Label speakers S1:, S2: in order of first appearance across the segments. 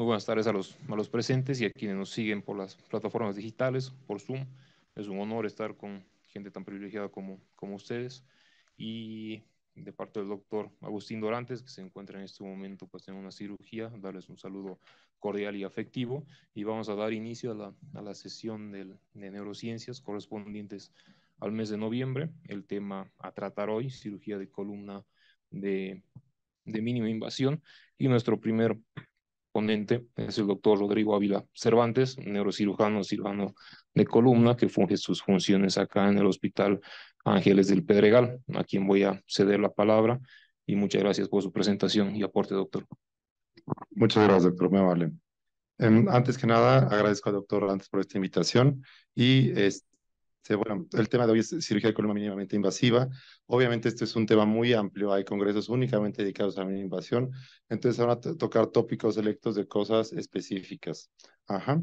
S1: Muy buenas tardes a los, a los presentes y a quienes nos siguen por las plataformas digitales, por Zoom. Es un honor estar con gente tan privilegiada como, como ustedes. Y de parte del doctor Agustín Dorantes, que se encuentra en este momento pues, en una cirugía, darles un saludo cordial y afectivo. Y vamos a dar inicio a la, a la sesión de neurociencias correspondientes al mes de noviembre. El tema a tratar hoy, cirugía de columna de, de mínima invasión. Y nuestro primer ponente es el doctor Rodrigo Ávila Cervantes, neurocirujano, cirujano de columna, que funge sus funciones acá en el Hospital Ángeles del Pedregal, a quien voy a ceder la palabra. Y muchas gracias por su presentación y aporte, doctor.
S2: Muchas gracias, doctor. me vale. Em, antes que nada, agradezco al doctor antes por esta invitación y este el tema de hoy es cirugía de columna mínimamente invasiva. Obviamente este es un tema muy amplio, hay congresos únicamente dedicados a la invasión, entonces van a tocar tópicos selectos de cosas específicas. Ajá.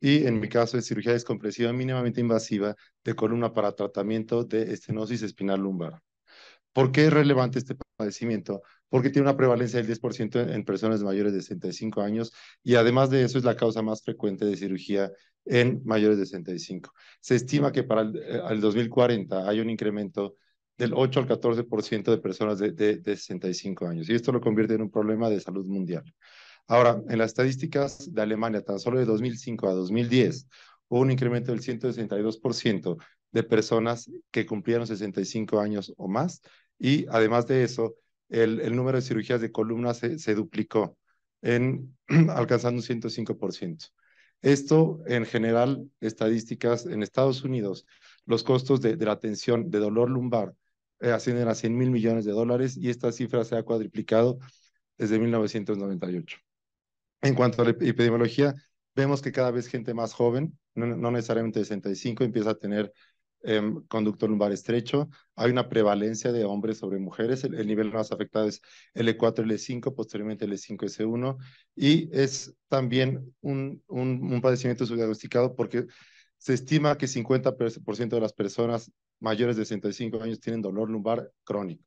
S2: Y en mi caso es cirugía descompresiva mínimamente invasiva de columna para tratamiento de estenosis espinal lumbar. ¿Por qué es relevante este padecimiento? Porque tiene una prevalencia del 10% en personas mayores de 65 años y además de eso es la causa más frecuente de cirugía en mayores de 65. Se estima que para el 2040 eh, hay un incremento del 8 al 14% de personas de, 65 años y esto lo convierte en un problema de salud mundial. Ahora, en las estadísticas de Alemania, tan solo de 2005 a 2010, hubo un incremento del 162% de personas que cumplieron 65 años o más y además de eso, el, número de cirugías de columna se, duplicó, en, alcanzando un 105%. Esto, en general, estadísticas en Estados Unidos, los costos de, de la atención de dolor lumbar eh, ascienden a 100 mil millones de dólares y esta cifra se ha cuadriplicado desde 1998. En cuanto a la epidemiología, vemos que cada vez gente más joven, no, no necesariamente 65, empieza a tener eh, conducto lumbar estrecho. Hay una prevalencia de hombres sobre mujeres. El, nivel más afectado es L4, L5, posteriormente L5S1. Y es también un, un, padecimiento subdiagnosticado porque se estima que 50% de las personas mayores de 65 años tienen dolor lumbar crónico.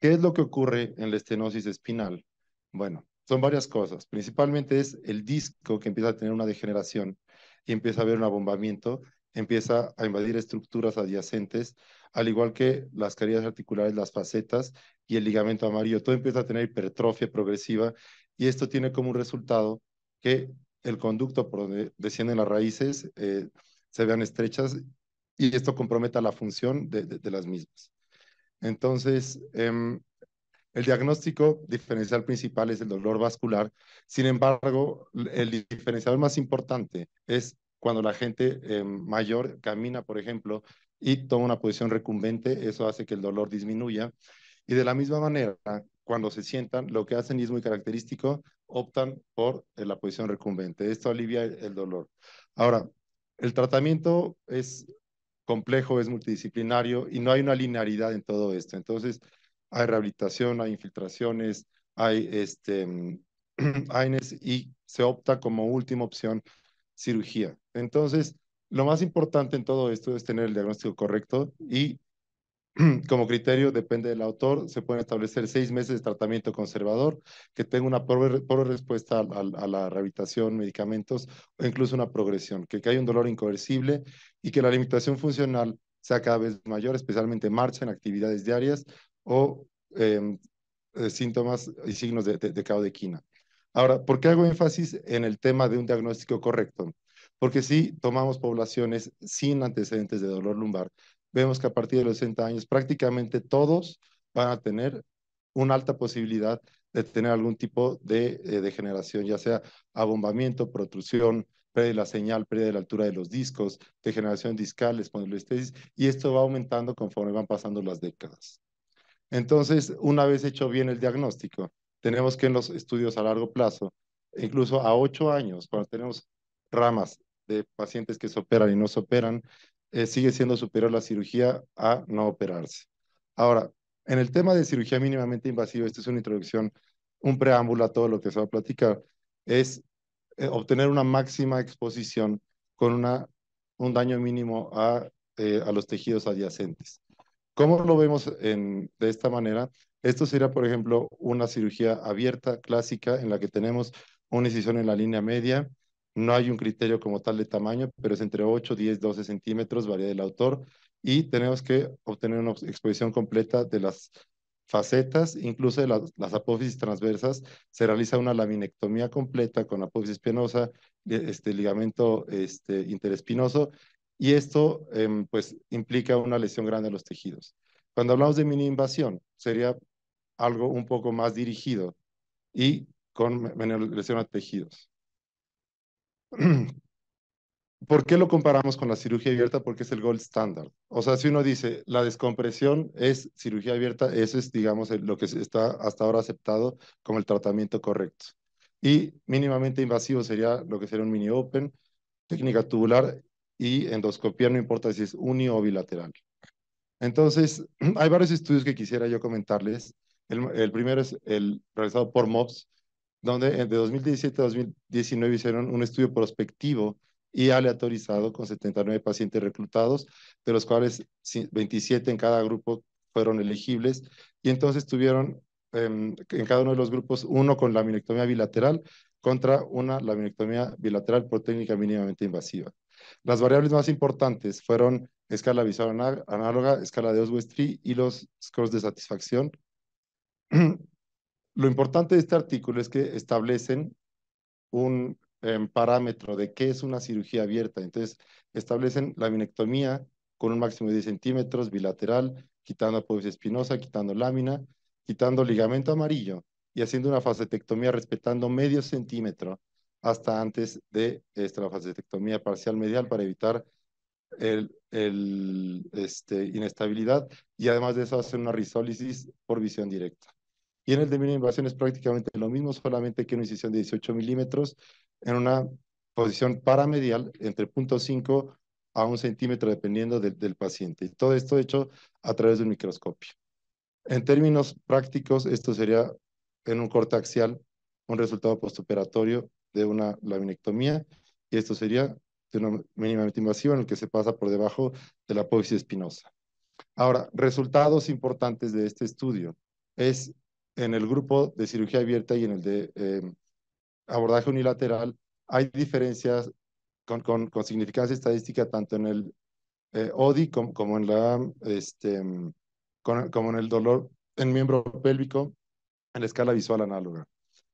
S2: ¿Qué es lo que ocurre en la estenosis espinal? Bueno, son varias cosas. Principalmente es el disco que empieza a tener una degeneración y empieza a haber un abombamiento empieza a invadir estructuras adyacentes, al igual que las caries articulares, las facetas y el ligamento amarillo. Todo empieza a tener hipertrofia progresiva y esto tiene como resultado que el conducto por donde descienden las raíces eh, se vean estrechas y esto comprometa la función de, las mismas. Entonces, em, el diagnóstico diferencial principal es el dolor vascular. Sin embargo, el diferencial más importante es cuando la gente eh, mayor camina, por ejemplo, y toma una posición recumbente, eso hace que el dolor disminuya. Y de la misma manera, cuando se sientan, lo que hacen y es muy característico, optan por eh, la posición recumbente. Esto alivia el, dolor. Ahora, el tratamiento es complejo, es multidisciplinario y no hay una linealidad en todo esto. Entonces, hay rehabilitación, hay infiltraciones, hay este, AINES y se opta como última opción cirugía. Entonces, lo más importante en todo esto es tener el diagnóstico correcto y como criterio, depende del autor, se pueden establecer seis meses de tratamiento conservador, que tenga una pobre, respuesta a, la rehabilitación, medicamentos o incluso una progresión, que, haya un dolor incoercible y que la limitación funcional sea cada vez mayor, especialmente marcha en actividades diarias o em, eh, síntomas y signos de, de, de caudequina. Ahora, ¿por qué hago énfasis en el tema de un diagnóstico correcto? Porque si tomamos poblaciones sin antecedentes de dolor lumbar, vemos que a partir de los 60 años prácticamente todos van a tener una alta posibilidad de tener algún tipo de, eh, degeneración, ya sea abombamiento, protrusión, pérdida de la señal, pérdida de la altura de los discos, degeneración discal, espondilostesis, y esto va aumentando conforme van pasando las décadas. Entonces, una vez hecho bien el diagnóstico, tenemos que en los estudios a largo plazo, e incluso a ocho años, cuando tenemos ramas de pacientes que se operan y no se operan, eh, sigue siendo superior la cirugía a no operarse. Ahora, en el tema de cirugía mínimamente invasiva, esta es una introducción, un preámbulo a todo lo que se va a platicar, es eh, obtener una máxima exposición con una, un daño mínimo a, eh, a los tejidos adyacentes. ¿Cómo lo vemos de esta manera? Esto sería, por ejemplo, una cirugía abierta, clásica, en la que tenemos una incisión en la línea media. No hay un criterio como tal de tamaño, pero es entre 8, 10, 12 centímetros, varía del autor. Y tenemos que obtener una exposición completa de las facetas, incluso de las, apófisis transversas. Se realiza una laminectomía completa con apófisis espinosa, este, ligamento este, interespinoso, y esto em, pues implica una lesión grande a los tejidos. Cuando hablamos de mini invasión, sería algo un poco más dirigido y con lesión a tejidos. ¿Por qué lo comparamos con la cirugía abierta? Porque es el gold standard. O sea, si uno dice la descompresión es cirugía abierta, eso es, digamos, lo que está hasta ahora aceptado como el tratamiento correcto. Y mínimamente invasivo sería lo que sería un mini open, técnica tubular y endoscopía, no importa si es uni o bilateral. Entonces, hay varios estudios que quisiera yo comentarles el, primero es el realizado por MOPS, donde de 2017 a 2019 hicieron un estudio prospectivo y aleatorizado con 79 pacientes reclutados, de los cuales 27 en cada grupo fueron elegibles y entonces tuvieron en, em, en cada uno de los grupos uno con laminectomía bilateral contra una laminectomía bilateral por técnica mínimamente invasiva. Las variables más importantes fueron escala visual análoga, escala de Oswestry y los scores de satisfacción Lo importante de este artículo es que establecen un em, parámetro de qué es una cirugía abierta. Entonces, establecen la vinectomía con un máximo de 10 centímetros bilateral, quitando apófisis espinosa, quitando lámina, quitando ligamento amarillo y haciendo una facetectomía respetando medio centímetro hasta antes de esta, la facetectomía parcial medial para evitar el, este, inestabilidad y además de eso hacer una risólisis por visión directa. Y en el de mínima invasión es prácticamente lo mismo, solamente que una incisión de 18 milímetros en una posición paramedial entre 0.5 a 1 centímetro dependiendo del, paciente. Y todo esto hecho a través de un microscopio. En términos prácticos, esto sería en un corte axial un resultado postoperatorio de una laminectomía y esto sería de una mínimamente invasiva en el que se pasa por debajo de la apófisis espinosa. Ahora, resultados importantes de este estudio es en el grupo de cirugía abierta y en el de eh, abordaje unilateral hay diferencias con, significancia estadística tanto en el eh, ODI como, en la este, como en el dolor en miembro pélvico en la escala visual análoga.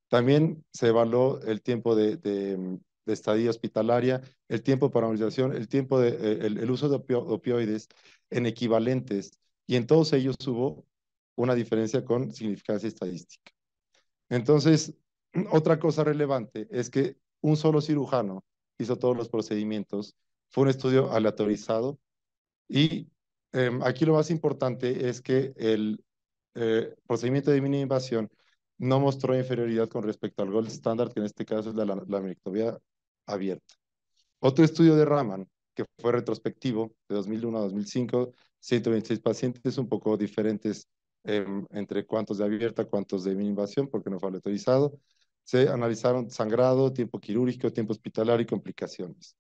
S2: También se evaluó el tiempo de, estadía hospitalaria, el tiempo para movilización, el tiempo de eh, el, el uso de opioides en equivalentes y en todos ellos hubo una diferencia con significancia estadística. Entonces, otra cosa relevante es que un solo cirujano hizo todos los procedimientos, fue un estudio aleatorizado y em, aquí lo más importante es que el eh, procedimiento de mini invasión no mostró inferioridad con respecto al gold standard, que en este caso es la laminectomía abierta. Otro estudio de Raman, que fue retrospectivo, de 2001 a 2005, 126 pacientes un poco diferentes Em, entre cuántos de abierta, cuántos de invasión, porque no fue autorizado, Se analizaron sangrado, tiempo quirúrgico, tiempo hospitalario y complicaciones.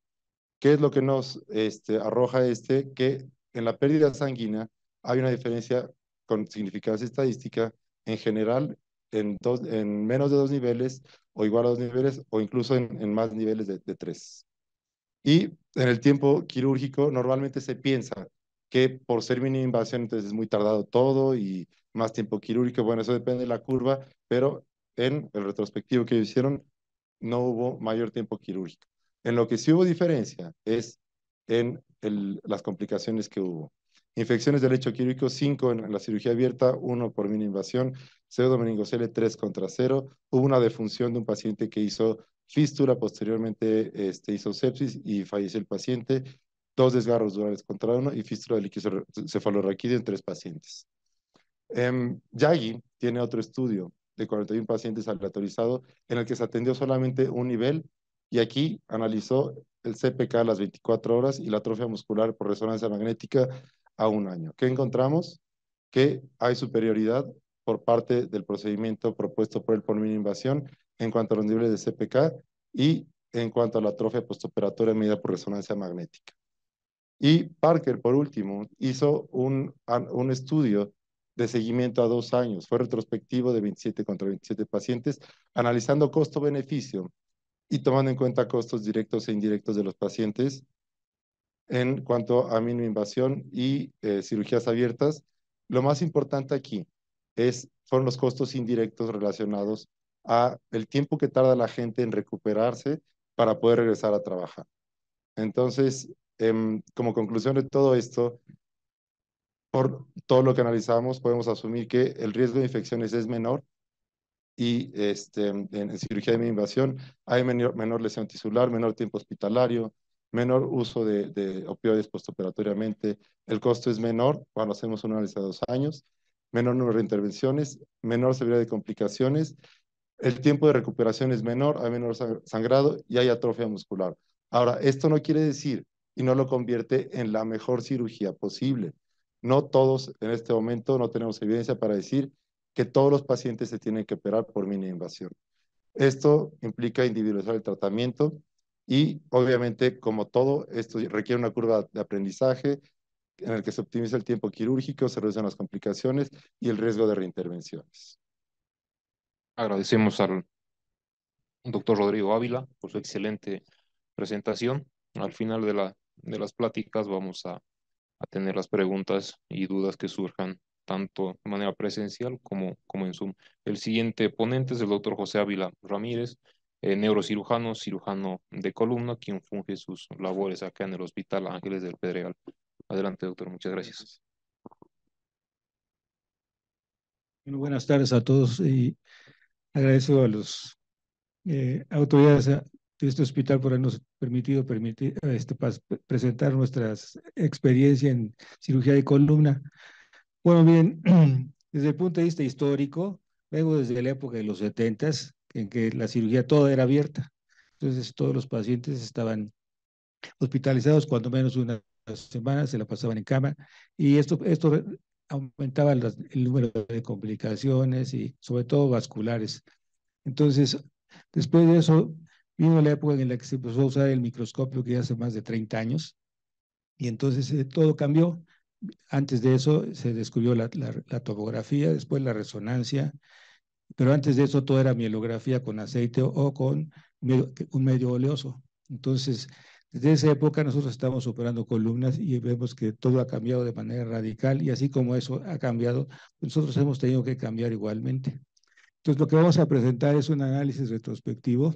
S2: ¿Qué es lo que nos este, arroja este? Que en la pérdida sanguínea hay una diferencia con significancia estadística en general en, dos, en menos de dos niveles o igual a dos niveles o incluso en, más niveles de, de, tres. Y en el tiempo quirúrgico normalmente se piensa que por ser mini invasión, entonces es muy tardado todo y más tiempo quirúrgico. Bueno, eso depende de la curva, pero en el retrospectivo que hicieron no hubo mayor tiempo quirúrgico. En lo que sí hubo diferencia es en las complicaciones que hubo. Infecciones del lecho quirúrgico, 5 en la cirugía abierta, 1 por mini invasión, pseudomeningocele 3 contra 0. Hubo una defunción de un paciente que hizo fístula, posteriormente este, hizo sepsis y falleció el paciente dos desgarros durales contra uno y fístula del cefalorraquídeo en tres pacientes. Em, Yagi tiene otro estudio de 41 pacientes aleatorizado en el que se atendió solamente un nivel y aquí analizó el CPK a las 24 horas y la atrofia muscular por resonancia magnética a un año. ¿Qué encontramos? Que hay superioridad por parte del procedimiento propuesto por el por invasión en cuanto a los niveles de CPK y en cuanto a la atrofia postoperatoria medida por resonancia magnética. Y Parker, por último, hizo un, un estudio de seguimiento a dos años. Fue retrospectivo de 27 contra 27 pacientes, analizando costo-beneficio y tomando en cuenta costos directos e indirectos de los pacientes en cuanto a mínima invasión y eh, cirugías abiertas. Lo más importante aquí es, son los costos indirectos relacionados a el tiempo que tarda la gente en recuperarse para poder regresar a trabajar. Entonces, Em, como conclusión de todo esto, por todo lo que analizamos, podemos asumir que el riesgo de infecciones es menor y este, en, cirugía de invasión hay menor, menor, lesión tisular, menor tiempo hospitalario, menor uso de, de opioides postoperatoriamente, el costo es menor cuando hacemos un análisis a dos años, menor número de intervenciones, menor severidad de complicaciones, el tiempo de recuperación es menor, hay menor sangrado y hay atrofia muscular. Ahora, esto no quiere decir y no lo convierte en la mejor cirugía posible. No todos en este momento no tenemos evidencia para decir que todos los pacientes se tienen que operar por mini invasión. Esto implica individualizar el tratamiento y obviamente, como todo, esto requiere una curva de aprendizaje en el que se optimiza el tiempo quirúrgico, se reducen las complicaciones y el riesgo de reintervenciones.
S1: Agradecemos al doctor Rodrigo Ávila por su excelente presentación. Al final de la de las pláticas vamos a, a tener las preguntas y dudas que surjan tanto de manera presencial como, como en Zoom. El siguiente ponente es el doctor José Ávila Ramírez, eh, neurocirujano, cirujano de columna, quien funge sus labores acá en el Hospital Ángeles del Pedregal. Adelante, doctor, muchas gracias.
S3: buenas tardes a todos y agradezco a los eh, autoridades este hospital por habernos permitido permitir, este, presentar nuestra experiencia en cirugía de columna. Bueno, bien, desde el punto de vista histórico, vengo desde la época de los 70 en que la cirugía toda era abierta. Entonces, todos los pacientes estaban hospitalizados cuando menos una semana, se la pasaban en cama, y esto, esto aumentaba el número de complicaciones y sobre todo vasculares. Entonces, después de eso, Vino la época en la que se empezó a usar el microscopio, que ya hace más de 30 años, y entonces eh, todo cambió. Antes de eso se descubrió la, topografía, después la resonancia, pero antes de eso todo era mielografía con aceite o con un medio oleoso. Entonces, desde esa época nosotros estamos operando columnas y vemos que todo ha cambiado de manera radical y así como eso ha cambiado, nosotros hemos tenido que cambiar igualmente. Entonces, lo que vamos a presentar es un análisis retrospectivo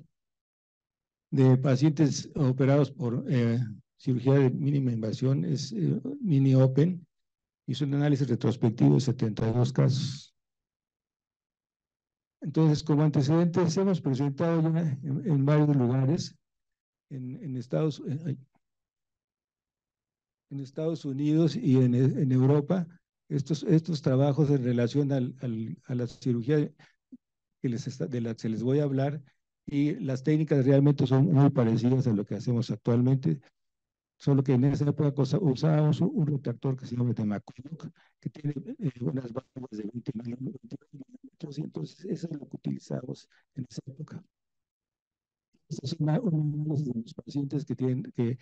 S3: de pacientes operados por eh, cirugía de mínima invasión es eh, mini open. Hizo un análisis retrospectivo de 72 casos. Entonces, como antecedentes, hemos presentado ya en, varios lugares, en, en, Estados, en Estados Unidos y en, en Europa, estos, estos trabajos en relación al, a la cirugía que les de la que se les voy a hablar, y las técnicas realmente son muy parecidas a lo que hacemos actualmente, solo que en esa época usábamos un retractor que se llama Tamacuc, que tiene eh, unas válvulas de 20 milímetros, entonces eso es lo que utilizamos en esa época. Este es una, de los pacientes que, tienen, que,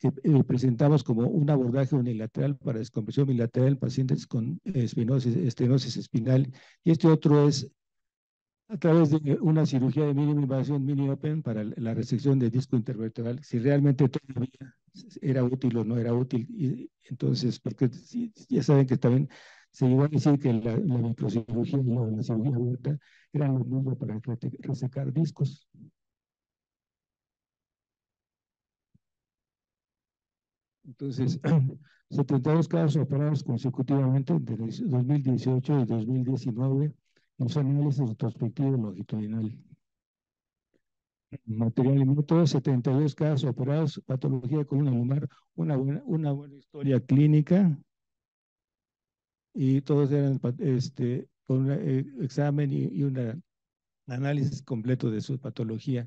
S3: eh, presentamos como un abordaje unilateral para descompresión bilateral en pacientes con eh, espinosis, estenosis espinal, y este otro es a través de una cirugía de mínima invasión, mini open, para la resección de disco intervertebral, si realmente todavía era útil o no era útil. Y, entonces, porque ya saben que también se iban a decir que la, microcirugía y la cirugía abierta eran los mismos para resecar discos. Entonces, 72 casos operados consecutivamente entre 2018 y 2019 los análisis retrospectivo longitudinal. Material minuto, 72 casos operados, patología con una buena, una buena historia clínica. Y todos eran este, con un eh, examen y, una un análisis completo de su patología.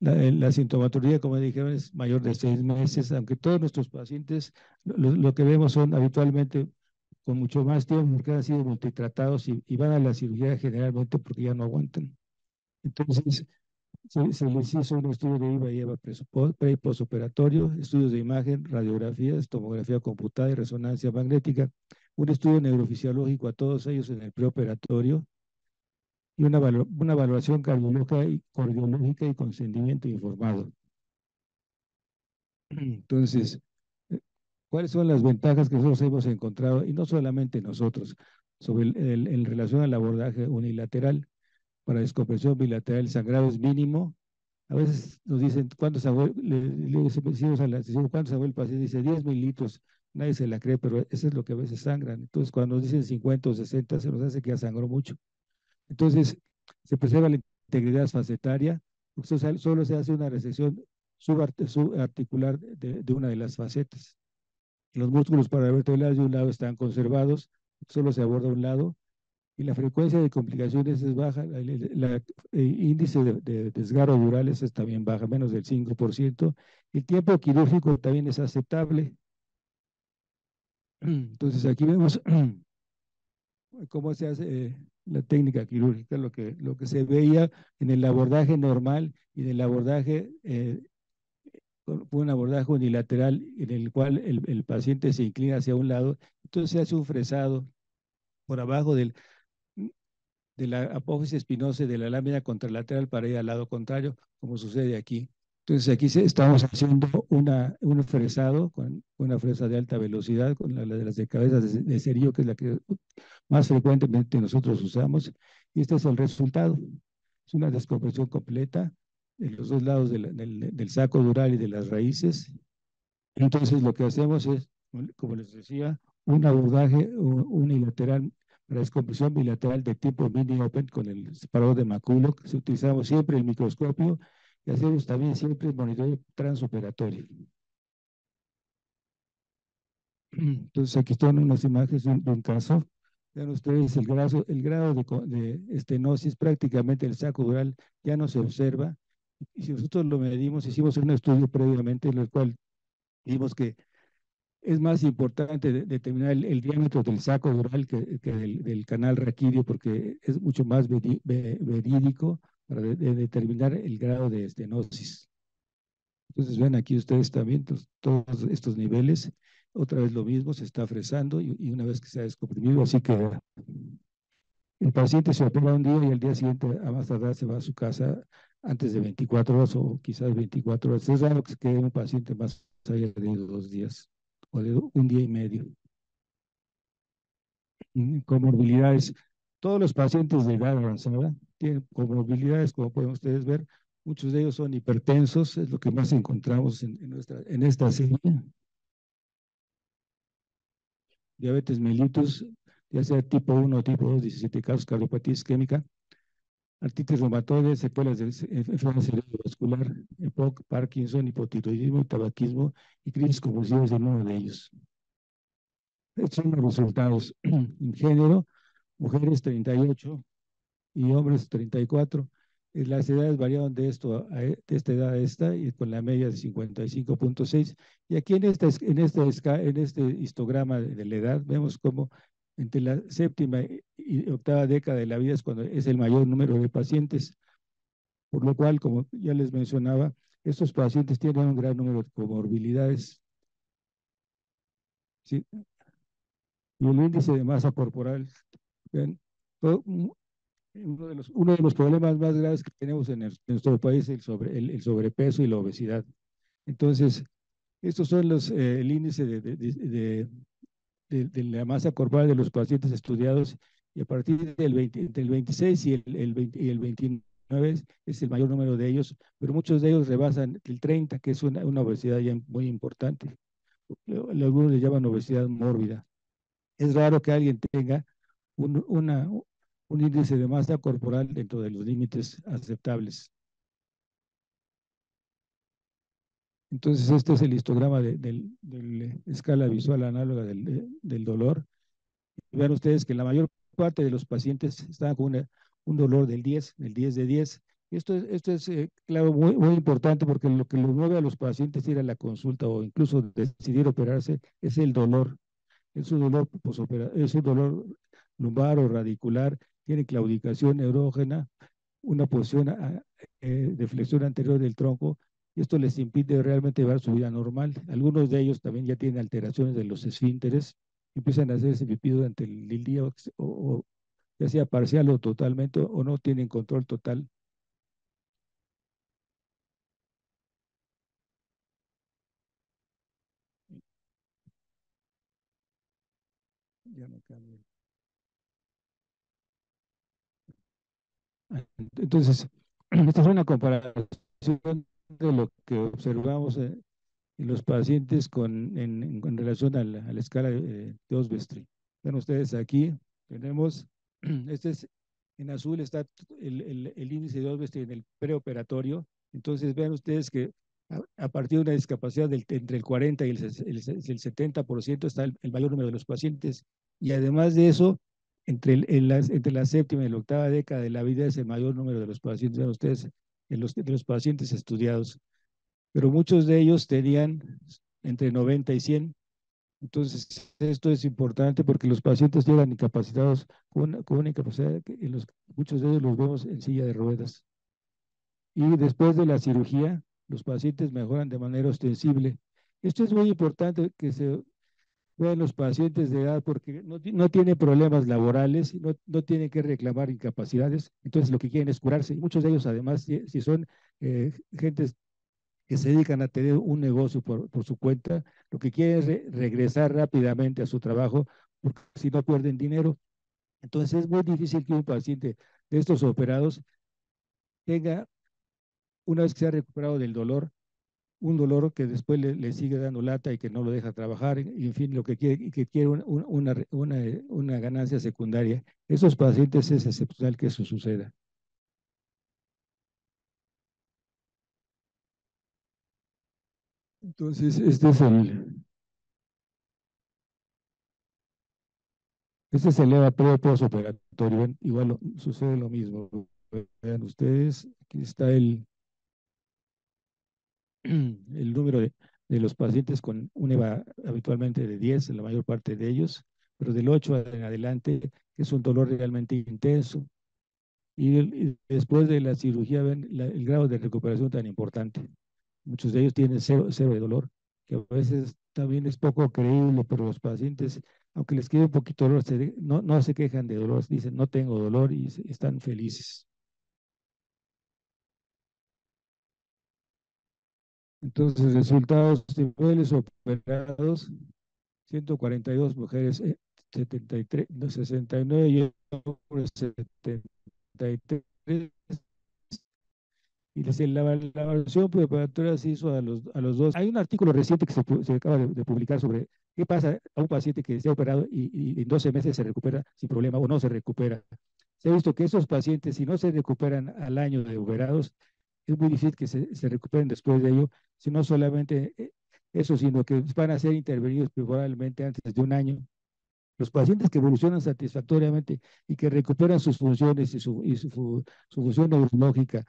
S3: Eh, la, sintomatología, como dijeron, es mayor de seis meses, aunque todos nuestros pacientes lo que vemos son habitualmente con mucho más tiempo porque han sido multitratados y, van a la cirugía generalmente porque ya no aguantan. Entonces, se, les hizo un estudio de IVA y EVA pre y postoperatorio, estudios de imagen, radiografías, tomografía computada y resonancia magnética, un estudio neurofisiológico a todos ellos en el preoperatorio y una, una valoración y, cardiológica y consentimiento informado. Entonces, ¿Cuáles son las ventajas que nosotros hemos encontrado, y no solamente nosotros, sobre el, en relación al abordaje unilateral para descompresión bilateral? El sangrado es mínimo. A veces nos dicen, ¿cuánto se Le, la el paciente? Dice, 10 mililitros. Nadie se la cree, pero eso es lo que a veces sangran. Entonces, cuando nos dicen 50 o 60, se nos hace que ya sangró mucho. Entonces, se preserva la integridad facetaria. Solo se hace una resección subarticular de una de las facetas. Los músculos paravertebrales de un lado están conservados, solo se aborda un lado, y la frecuencia de complicaciones es baja, el, eh, índice de, de desgarro durales es también baja, menos del 5%. El tiempo quirúrgico también es aceptable. Entonces aquí vemos cómo se hace eh, la técnica quirúrgica, lo que, lo que se veía en el abordaje normal y en el abordaje eh, fue un abordaje unilateral en el cual el, paciente se inclina hacia un lado, entonces se hace un fresado por abajo del, de la apófisis espinosa de la lámina contralateral para ir al lado contrario, como sucede aquí. Entonces aquí estamos haciendo una, un fresado con una fresa de alta velocidad, con la, de las de cabezas de, de que es la que más frecuentemente nosotros usamos, y este es el resultado. Es una descompresión completa en los dos lados del, del, saco dural y de las raíces. Entonces lo que hacemos es, como les decía, un abordaje unilateral para descomposición bilateral de tipo mini-open con el separador de maculo. Que utilizamos siempre el microscopio y hacemos también siempre el monitoreo transoperatorio. Entonces aquí están unas imágenes de un, caso. Vean ustedes el grado, el grado de, de, estenosis prácticamente el saco dural ya no se observa y si nosotros lo medimos, hicimos un estudio previamente en el cual vimos que es más importante determinar el, diámetro del saco dural que, que del, del, canal raquídeo porque es mucho más verídico para determinar el grado de estenosis. Entonces ven aquí ustedes también todos estos niveles. Otra vez lo mismo, se está fresando y, una vez que se ha descomprimido, así que el paciente se opera un día y al día siguiente a más tardar se va a su casa antes de 24 horas o quizás 24 horas. Es raro que se quede un paciente más allá de dos días o de un día y medio. Mm, comorbilidades. Todos los pacientes de edad avanzada tienen comorbilidades, como pueden ustedes ver. Muchos de ellos son hipertensos, es lo que más encontramos en, nuestra, en esta serie. Diabetes mellitus, ya sea tipo 1 tipo 2, 17 casos, cardiopatía isquémica, artritis reumatoide, secuelas de enfermedad cerebrovascular, EPOC, Parkinson, hipotiroidismo tabaquismo y crisis convulsivas en uno de ellos. Estos son los resultados en género, mujeres 38 y hombres 34. Eh, las edades variaron de, esto e, de esta edad a esta y con la media de 55.6. Y aquí en en, este, en este histograma de la edad vemos cómo entre la séptima y octava década de la vida es cuando es el mayor número de pacientes, por lo cual, como ya les mencionaba, estos pacientes tienen un gran número de comorbilidades. Y el índice de masa corporal. uno de, los, problemas más graves que tenemos en, nuestro país es el, sobrepeso y la obesidad. Entonces, estos son los, eh, el índice de, de, la masa corporal de los pacientes estudiados y a partir del 26 y el, 29 es, el mayor número de ellos, pero muchos de ellos rebasan el 30, que es una, obesidad ya muy importante. Algunos le llaman obesidad mórbida. Es raro que alguien tenga un índice de masa corporal dentro de los límites aceptables. Entonces, este es el histograma de, la escala visual análoga del, del dolor. vean ustedes que la mayor parte de los pacientes están con un dolor del 10, del 10 de 10. Esto, esto es, eh, claro, muy, muy, importante porque lo que lo mueve a los pacientes ir a la consulta o incluso decidir operarse es el dolor. Es un dolor, es un dolor lumbar o radicular, tiene claudicación neurógena, una posición ah, eh, de flexión anterior del tronco, esto les impide realmente llevar su vida normal. Algunos de ellos también ya tienen alteraciones de los esfínteres, empiezan a hacerse pipí durante el día, o, o ya sea parcial o totalmente, o no tienen control total ah, Entonces, esta es una comparación de lo que observamos en eh, los pacientes con, en, en, relación a la, escala eh, de, de Ven ustedes aquí, tenemos, este es, en azul está el, el, el índice de Oswestry en el preoperatorio, entonces vean ustedes que a, partir de una discapacidad del, entre el 40 y el, el 70% está el, mayor número de los pacientes, y además de eso, entre, entre la séptima y la octava década de la vida es el mayor número de los pacientes, vean ustedes, en los, de pacientes estudiados, pero muchos de ellos tenían entre 90 y 100. Entonces, esto es importante porque los pacientes llegan incapacitados con una, con incapacidad que muchos de ellos los vemos en silla de ruedas. Y después de la cirugía, los pacientes mejoran de manera ostensible. Esto es muy importante que se de los pacientes de edad porque no, no tienen problemas laborales, no, no, tienen que reclamar incapacidades, entonces lo que quieren es curarse. Y muchos de ellos además, si, son eh, gentes que se dedican a tener un negocio por, por su cuenta, lo que quieren es regresar rápidamente a su trabajo porque si no pierden dinero. Entonces es muy difícil que un paciente de estos operados tenga, una vez que se ha recuperado del dolor, un dolor que después le, sigue dando lata y que no lo deja trabajar, y en fin, lo que quiere, y que quiere una, una, ganancia secundaria. Esos pacientes es excepcional que eso suceda. Entonces, este es el... Este es el EVA pre Igual sucede lo mismo. Vean ustedes, aquí está el, el número de, los pacientes con un EVA habitualmente de 10, en la mayor parte de ellos, pero del 8 en adelante es un dolor realmente intenso. Y, después de la cirugía ven el grado de recuperación tan importante. Muchos de ellos tienen cero, de dolor, que a veces también es poco creíble, pero los pacientes, aunque les quede un poquito de dolor, no, no se quejan de dolor, dicen no tengo dolor y están felices. Entonces, resultados niveles operados, 142 mujeres, 73, eh, no, 69 y 73. Y la, la evaluación preparatoria se hizo a los, a los dos. Hay un artículo reciente que se, se acaba de, publicar sobre qué pasa a un paciente que se ha operado y, y en 12 meses se recupera sin problema o no se recupera. Se ha visto que esos pacientes, si no se recuperan al año de operados, es muy difícil que se, recuperen después de ello, sino solamente eh, eso, sino que van a ser intervenidos probablemente antes de un año. Los pacientes que evolucionan satisfactoriamente y que recuperan sus funciones y su, su, función neurológica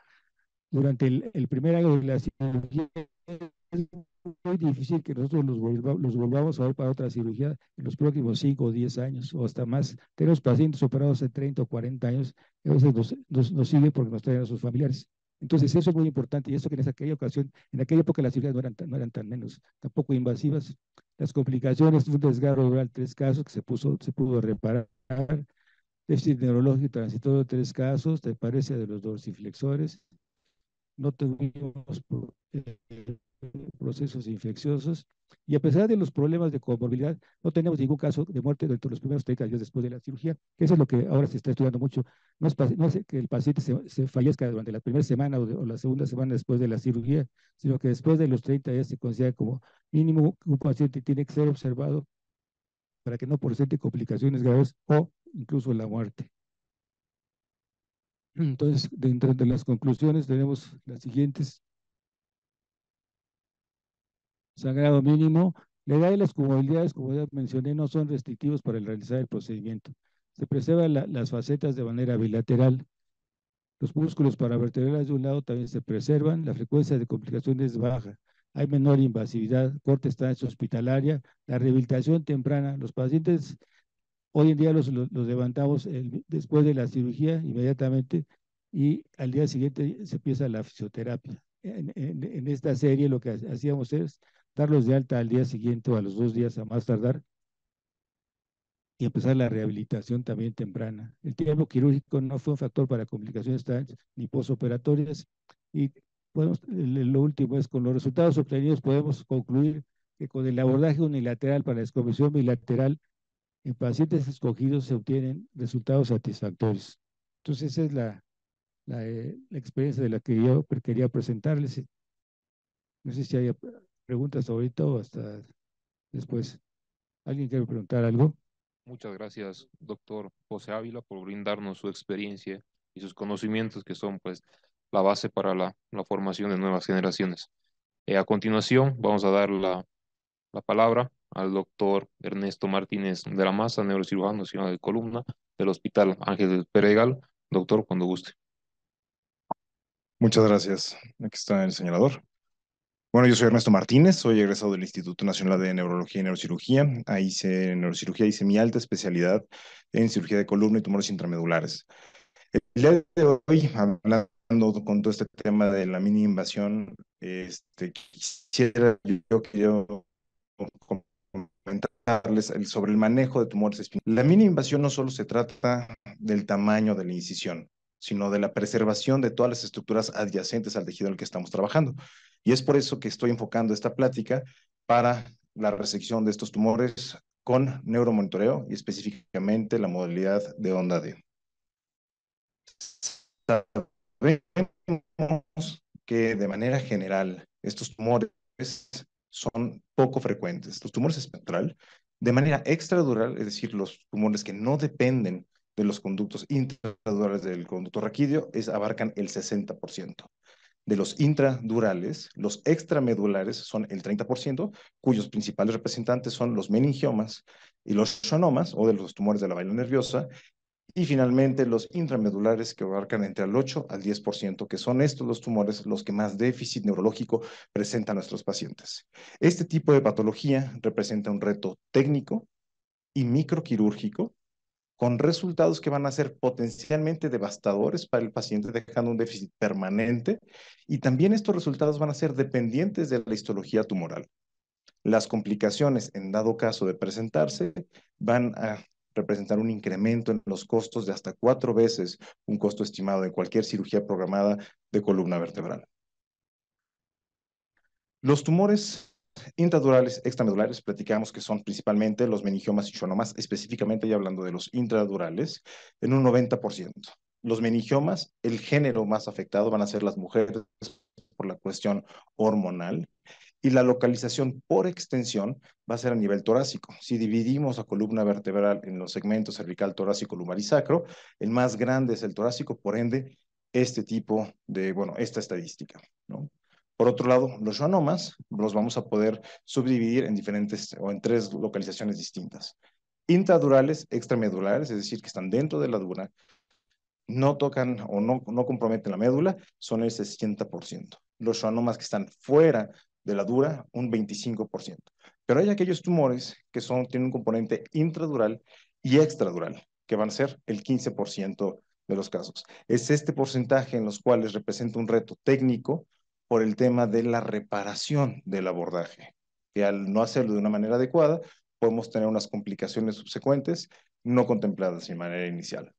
S3: durante el, primer año de la cirugía, es muy difícil que nosotros los, volvamos a ver para otra cirugía en los próximos 5 o 10 años o hasta más. Tenemos pacientes operados en 30 o 40 años, a veces nos, nos, porque nos traen a sus familiares. Entonces eso es muy importante y eso que en aquella ocasión, en aquella época las cirugías no eran, no eran tan menos, tampoco invasivas. Las complicaciones, un desgarro oral, tres casos que se, puso, se pudo reparar, déficit neurológico transitorio, tres casos, te parece de los dorsiflexores, no tuvimos eh, procesos infecciosos y a pesar de los problemas de comorbilidad, no tenemos ningún caso de muerte dentro de los primeros 30 días después de la cirugía. Eso es lo que ahora se está estudiando mucho. No es, que el paciente se, fallezca durante la primera semana o, la segunda semana después de la cirugía, sino que después de los 30 días se considera como mínimo un paciente tiene que ser observado para que no presente complicaciones graves o incluso la muerte. Entonces, dentro de las conclusiones tenemos las siguientes. Sangrado mínimo, la edad y las comodidades, como ya mencioné, no son restrictivos para el realizar el procedimiento. Se preservan las facetas de manera bilateral. Los músculos para paravertebrales de un lado también se preservan. La frecuencia de complicaciones es baja. Hay menor invasividad, corte estancia hospitalaria, la rehabilitación temprana. Los pacientes Hoy en día los, los, levantamos después de la cirugía inmediatamente y al día siguiente se empieza la fisioterapia. En, esta serie lo que hacíamos es darlos de alta al día siguiente o a los dos días a más tardar y empezar la rehabilitación también temprana. El tiempo quirúrgico no fue un factor para complicaciones ni posoperatorias y lo último es con los resultados obtenidos podemos concluir que con el abordaje unilateral para la descomisión bilateral en pacientes escogidos se obtienen resultados satisfactorios. Entonces, esa es la, la, eh, experiencia de la que yo quería presentarles. No sé si hay preguntas ahorita o hasta después. ¿Alguien quiere preguntar algo?
S1: Muchas gracias, doctor José Ávila, por brindarnos su experiencia y sus conocimientos que son pues la base para la, la formación de nuevas generaciones. Eh, a continuación, vamos a dar la, la palabra al doctor Ernesto Martínez de la Masa neurocirujano nacional de columna del Hospital Ángel Peregal. Doctor, cuando guste.
S4: Muchas gracias. Aquí está el señalador. Bueno, yo soy Ernesto Martínez, soy egresado del Instituto Nacional de Neurología y Neurocirugía. Ahí hice neurocirugía, hice mi alta especialidad en cirugía de columna y tumores intramedulares. El día de hoy, hablando con todo este tema de la mini invasión, este, quisiera yo, yo comentarles el, sobre el manejo de tumores espinales. La mini invasión no solo se trata del tamaño de la incisión, sino de la preservación de todas las estructuras adyacentes al tejido en el que estamos trabajando. Y es por eso que estoy enfocando esta plática para la resección de estos tumores con neuromonitoreo y específicamente la modalidad de onda D. Sabemos que de manera general estos tumores son poco frecuentes. Los tumores espectral, de manera extradural, es decir, los tumores que no dependen de los conductos intradurales del conducto raquídeo, es, abarcan el 60%. De los intradurales, los extramedulares son el 30%, cuyos principales representantes son los meningiomas y los xonomas, o de los tumores de la vaina nerviosa, y finalmente, los intramedulares que abarcan entre el 8 al 10%, que son estos los tumores los que más déficit neurológico presentan nuestros pacientes. Este tipo de patología representa un reto técnico y microquirúrgico con resultados que van a ser potencialmente devastadores para el paciente, dejando un déficit permanente, y también estos resultados van a ser dependientes de la histología tumoral. Las complicaciones, en dado caso de presentarse, van a representar un incremento en los costos de hasta cuatro veces un costo estimado de cualquier cirugía programada de columna vertebral. Los tumores intradurales, extramedulares, platicamos que son principalmente los meningiomas y chonomas específicamente ya hablando de los intradurales, en un 90%. Los meningiomas, el género más afectado van a ser las mujeres por la cuestión hormonal y la localización por extensión va a ser a nivel torácico. Si dividimos la columna vertebral en los segmentos cervical, torácico, lumbar y sacro, el más grande es el torácico, por ende, este tipo de, bueno, esta estadística, Por otro lado, los schwannomas los vamos a poder subdividir en diferentes o en tres localizaciones distintas. Intradurales, extramedulares, es decir, que están dentro de la dura, no tocan o no, no comprometen la médula, son el 60%. Los schwannomas que están fuera de la dura un 25%. Pero hay aquellos tumores que son, tienen un componente intradural y extradural, que van a ser el 15% de los casos. Es este porcentaje en los cuales representa un reto técnico por el tema de la reparación del abordaje, que al no hacerlo de una manera adecuada, podemos tener unas complicaciones subsecuentes no contempladas de manera inicial.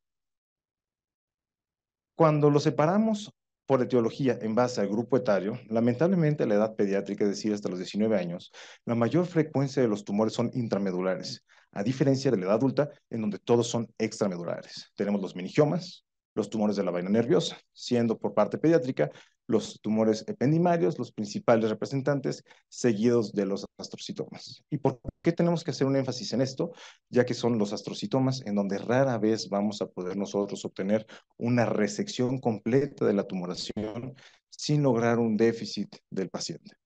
S4: Cuando lo separamos por etiología en base al grupo etario, lamentablemente la edad pediátrica, es decir, hasta los 19 años, la mayor frecuencia de los tumores son intramedulares, a diferencia de la edad adulta, en donde todos son extramedulares. Tenemos los meningiomas, los tumores de la vaina nerviosa, siendo por parte pediátrica los tumores ependimarios, los principales representantes, seguidos de los astrocitomas. ¿Y por qué tenemos que hacer un énfasis en esto? Ya que son los astrocitomas en donde rara vez vamos a poder nosotros obtener una resección completa de la tumoración sin lograr un déficit del paciente.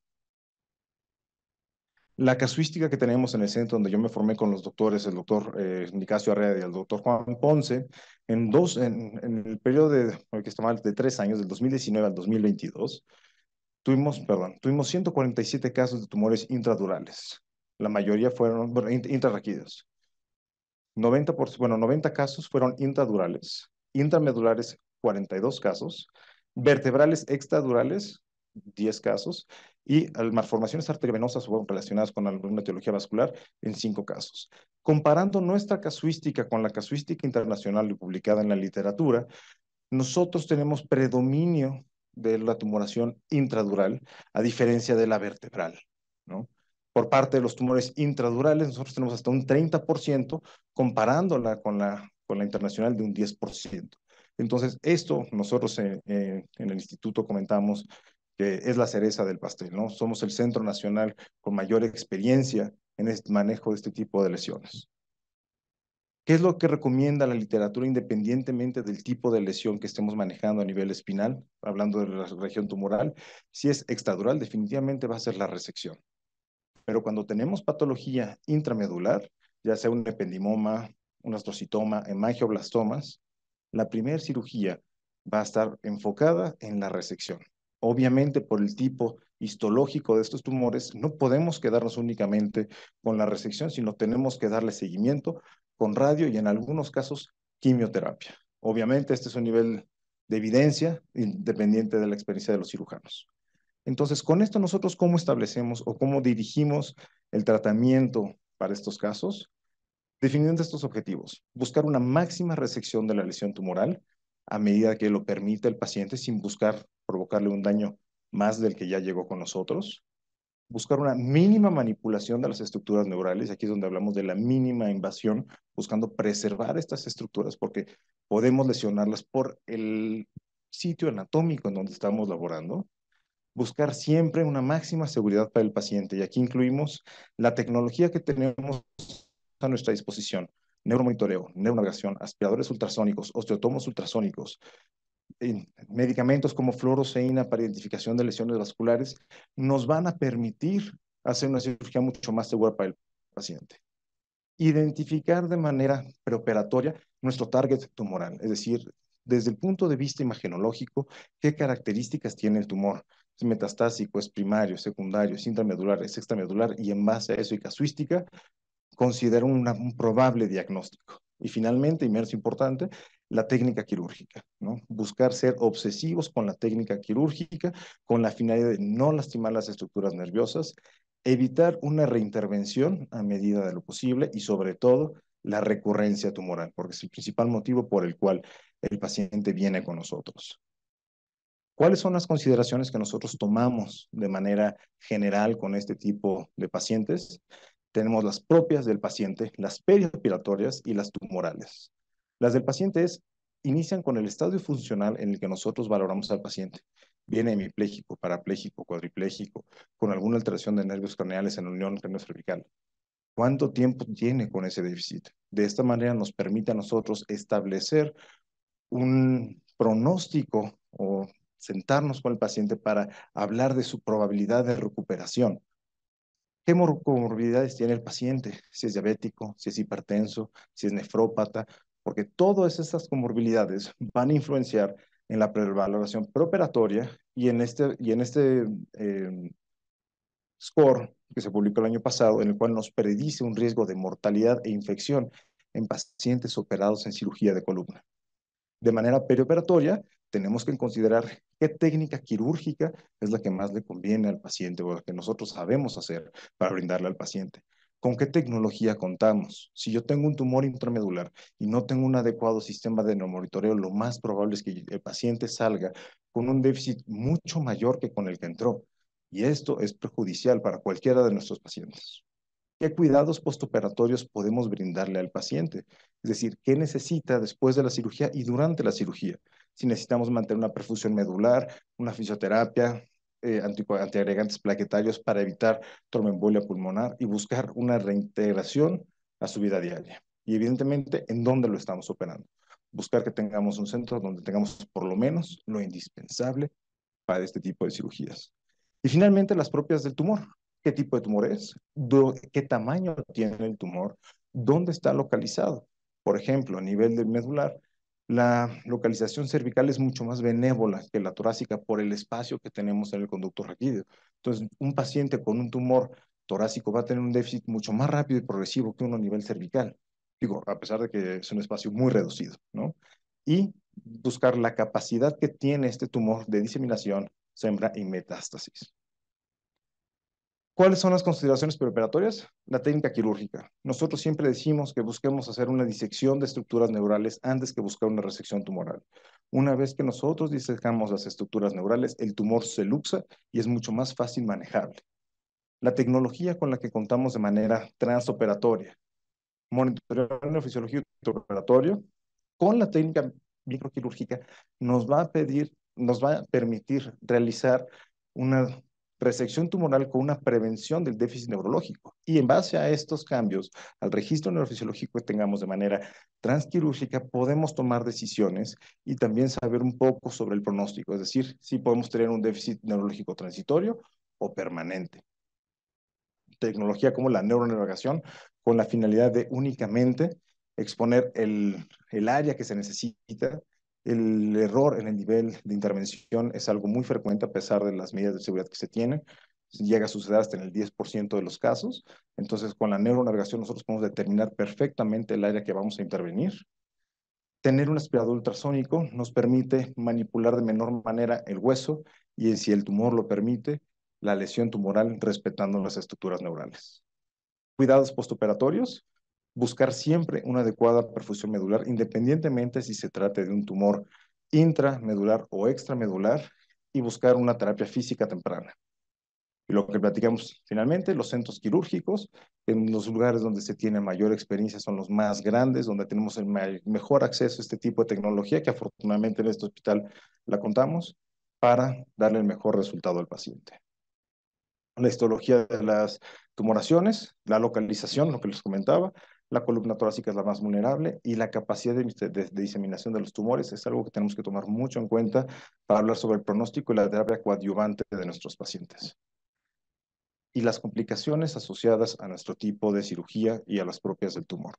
S4: La casuística que tenemos en el centro donde yo me formé con los doctores, el doctor eh, Nicasio Arrea y el doctor Juan Ponce, en, dos, en, el periodo de, que está mal, de tres años, del 2019 al 2022, tuvimos, perdón, tuvimos 147 casos de tumores intradurales. La mayoría fueron bueno, 90, por, bueno, 90 casos fueron intradurales, intramedulares 42 casos, vertebrales extradurales 10 casos y malformaciones arteriovenosas fueron relacionadas con alguna etiología vascular en cinco casos. Comparando nuestra casuística con la casuística internacional y publicada en la literatura, nosotros tenemos predominio de la tumoración intradural, a diferencia de la vertebral, ¿no? Por parte de los tumores intradurales, nosotros tenemos hasta un 30%, comparándola con la, con la internacional de un 10%. Entonces, esto nosotros en, eh, eh, en el instituto comentamos que es la cereza del pastel, ¿no? Somos el centro nacional con mayor experiencia en el este manejo de este tipo de lesiones. ¿Qué es lo que recomienda la literatura independientemente del tipo de lesión que estemos manejando a nivel espinal, hablando de la región tumoral? Si es extradural, definitivamente va a ser la resección. Pero cuando tenemos patología intramedular, ya sea un ependimoma, un astrocitoma, hemangioblastomas, la primera cirugía va a estar enfocada en la resección obviamente por el tipo histológico de estos tumores, no podemos quedarnos únicamente con la resección, sino tenemos que darle seguimiento con radio y en algunos casos quimioterapia. Obviamente este es un nivel de evidencia independiente de la experiencia de los cirujanos. Entonces, con esto nosotros cómo establecemos o cómo dirigimos el tratamiento para estos casos, definiendo estos objetivos. Buscar una máxima resección de la lesión tumoral a medida que lo permite el paciente sin buscar provocarle un daño más del que ya llegó con nosotros, buscar una mínima manipulación de las estructuras neurales, aquí es donde hablamos de la mínima invasión, buscando preservar estas estructuras porque podemos lesionarlas por el sitio anatómico en donde estamos laborando, buscar siempre una máxima seguridad para el paciente y aquí incluimos la tecnología que tenemos a nuestra disposición, neuromonitoreo, neuronavegación, aspiradores ultrasónicos, osteotomos ultrasónicos, en medicamentos como fluoroseína para identificación de lesiones vasculares nos van a permitir hacer una cirugía mucho más segura para el paciente. Identificar de manera preoperatoria nuestro target tumoral, es decir, desde el punto de vista imagenológico, qué características tiene el tumor. Es metastásico, es primario, secundario, es intramedular, es extramedular, y en base a eso y casuística, considera un probable diagnóstico. Y finalmente, y menos importante, la técnica quirúrgica, ¿no? Buscar ser obsesivos con la técnica quirúrgica con la finalidad de no lastimar las estructuras nerviosas, evitar una reintervención a medida de lo posible y sobre todo la recurrencia tumoral, porque es el principal motivo por el cual el paciente viene con nosotros. ¿Cuáles son las consideraciones que nosotros tomamos de manera general con este tipo de pacientes? Tenemos las propias del paciente, las perioperatorias y las tumorales. Las del paciente es, inician con el estadio funcional en el que nosotros valoramos al paciente. Viene hemipléjico, parapléjico, cuadripléjico, con alguna alteración de nervios craneales en la unión cráneo ¿Cuánto tiempo tiene con ese déficit? De esta manera nos permite a nosotros establecer un pronóstico o sentarnos con el paciente para hablar de su probabilidad de recuperación. ¿Qué comorbilidades tiene el paciente? Si es diabético, si es hipertenso, si es nefrópata, porque todas estas comorbilidades van a influenciar en la prevaloración preoperatoria y en este, y en este em, score que se publicó el año pasado, en el cual nos predice un riesgo de mortalidad e infección en pacientes operados en cirugía de columna. De manera preoperatoria, tenemos que considerar qué técnica quirúrgica es la que más le conviene al paciente o la que nosotros sabemos hacer para brindarle al paciente con qué tecnología contamos. Si yo tengo un tumor intramedular y no tengo un adecuado sistema de monitoreo, lo más probable es que el paciente salga con un déficit mucho mayor que con el que entró. Y esto es perjudicial para cualquiera de nuestros pacientes. ¿Qué cuidados postoperatorios podemos brindarle al paciente? Es decir, ¿qué necesita después de la cirugía y durante la cirugía? Si necesitamos mantener una perfusión medular, una fisioterapia, eh, antiagregantes plaquetarios para evitar tromboembolia pulmonar y buscar una reintegración a su vida diaria. Y evidentemente, ¿en dónde lo estamos operando? Buscar que tengamos un centro donde tengamos por lo menos lo indispensable para este tipo de cirugías. Y finalmente, las propias del tumor. ¿Qué tipo de tumor es? ¿Qué tamaño tiene el tumor? ¿Dónde está localizado? Por ejemplo, a nivel del medular, la localización cervical es mucho más benévola que la torácica por el espacio que tenemos en el conducto raquídeo. Entonces, un paciente con un tumor torácico va a tener un déficit mucho más rápido y progresivo que uno a nivel cervical. Digo, a pesar de que es un espacio muy reducido, ¿no? Y buscar la capacidad que tiene este tumor de diseminación, sembra y metástasis. ¿Cuáles son las consideraciones preoperatorias? La técnica quirúrgica. Nosotros siempre decimos que busquemos hacer una disección de estructuras neurales antes que buscar una resección tumoral. Una vez que nosotros disecamos las estructuras neurales, el tumor se luxa y es mucho más fácil manejable. La tecnología con la que contamos de manera transoperatoria. Monitoreo y operatorio con la técnica microquirúrgica nos va a pedir, nos va a permitir realizar una resección tumoral con una prevención del déficit neurológico. Y en base a estos cambios, al registro neurofisiológico que tengamos de manera transquirúrgica, podemos tomar decisiones y también saber un poco sobre el pronóstico, es decir, si podemos tener un déficit neurológico transitorio o permanente. Tecnología como la neuronavegación con la finalidad de únicamente exponer el, el área que se necesita el error en el nivel de intervención es algo muy frecuente a pesar de las medidas de seguridad que se tienen. Llega a suceder hasta en el 10% de los casos. Entonces, con la neuronavegación nosotros podemos determinar perfectamente el área que vamos a intervenir. Tener un aspirador ultrasónico nos permite manipular de menor manera el hueso y, si el tumor lo permite, la lesión tumoral respetando las estructuras neurales. Cuidados postoperatorios buscar siempre una adecuada perfusión medular, independientemente si se trate de un tumor intramedular o extramedular, y buscar una terapia física temprana. Y lo que platicamos finalmente, los centros quirúrgicos, en los lugares donde se tiene mayor experiencia son los más grandes, donde tenemos el mejor acceso a este tipo de tecnología, que afortunadamente en este hospital la contamos, para darle el mejor resultado al paciente. La histología de las tumoraciones, la localización, lo que les comentaba, la columna torácica es la más vulnerable y la capacidad de, diseminación de los tumores es algo que tenemos que tomar mucho en cuenta para hablar sobre el pronóstico y la terapia coadyuvante de nuestros pacientes. Y las complicaciones asociadas a nuestro tipo de cirugía y a las propias del tumor.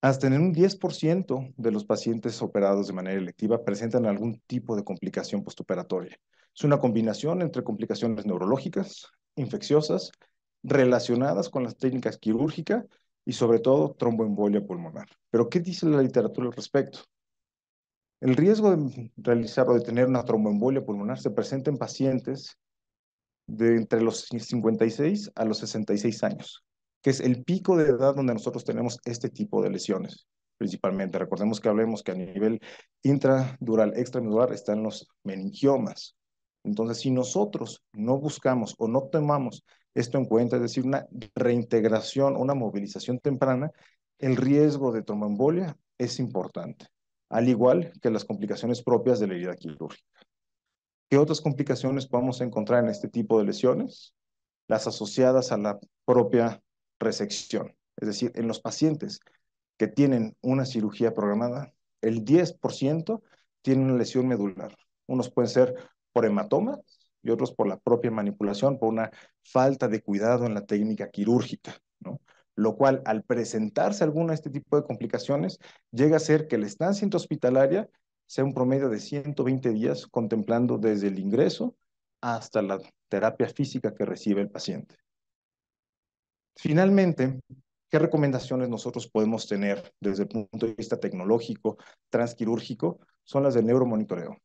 S4: Hasta en un 10% de los pacientes operados de manera electiva presentan algún tipo de complicación postoperatoria. Es una combinación entre complicaciones neurológicas, infecciosas, relacionadas con las técnicas quirúrgicas y sobre todo tromboembolia pulmonar. Pero ¿qué dice la literatura al respecto? El riesgo de realizar o de tener una tromboembolia pulmonar se presenta en pacientes de entre los 56 a los 66 años, que es el pico de edad donde nosotros tenemos este tipo de lesiones, principalmente. Recordemos que hablemos que a nivel intradural, extramedular, están los meningiomas. Entonces, si nosotros no buscamos o no tomamos esto en cuenta, es decir, una reintegración, una movilización temprana, el riesgo de tromboembolia es importante, al igual que las complicaciones propias de la herida quirúrgica. ¿Qué otras complicaciones podemos encontrar en este tipo de lesiones? Las asociadas a la propia resección. Es decir, en los pacientes que tienen una cirugía programada, el 10% tiene una lesión medular. Unos pueden ser por hematomas, y otros por la propia manipulación, por una falta de cuidado en la técnica quirúrgica, ¿no? Lo cual, al presentarse alguna de este tipo de complicaciones, llega a ser que la estancia hospitalaria sea un promedio de 120 días, contemplando desde el ingreso hasta la terapia física que recibe el paciente. Finalmente, ¿qué recomendaciones nosotros podemos tener desde el punto de vista tecnológico, transquirúrgico? Son las del neuromonitoreo.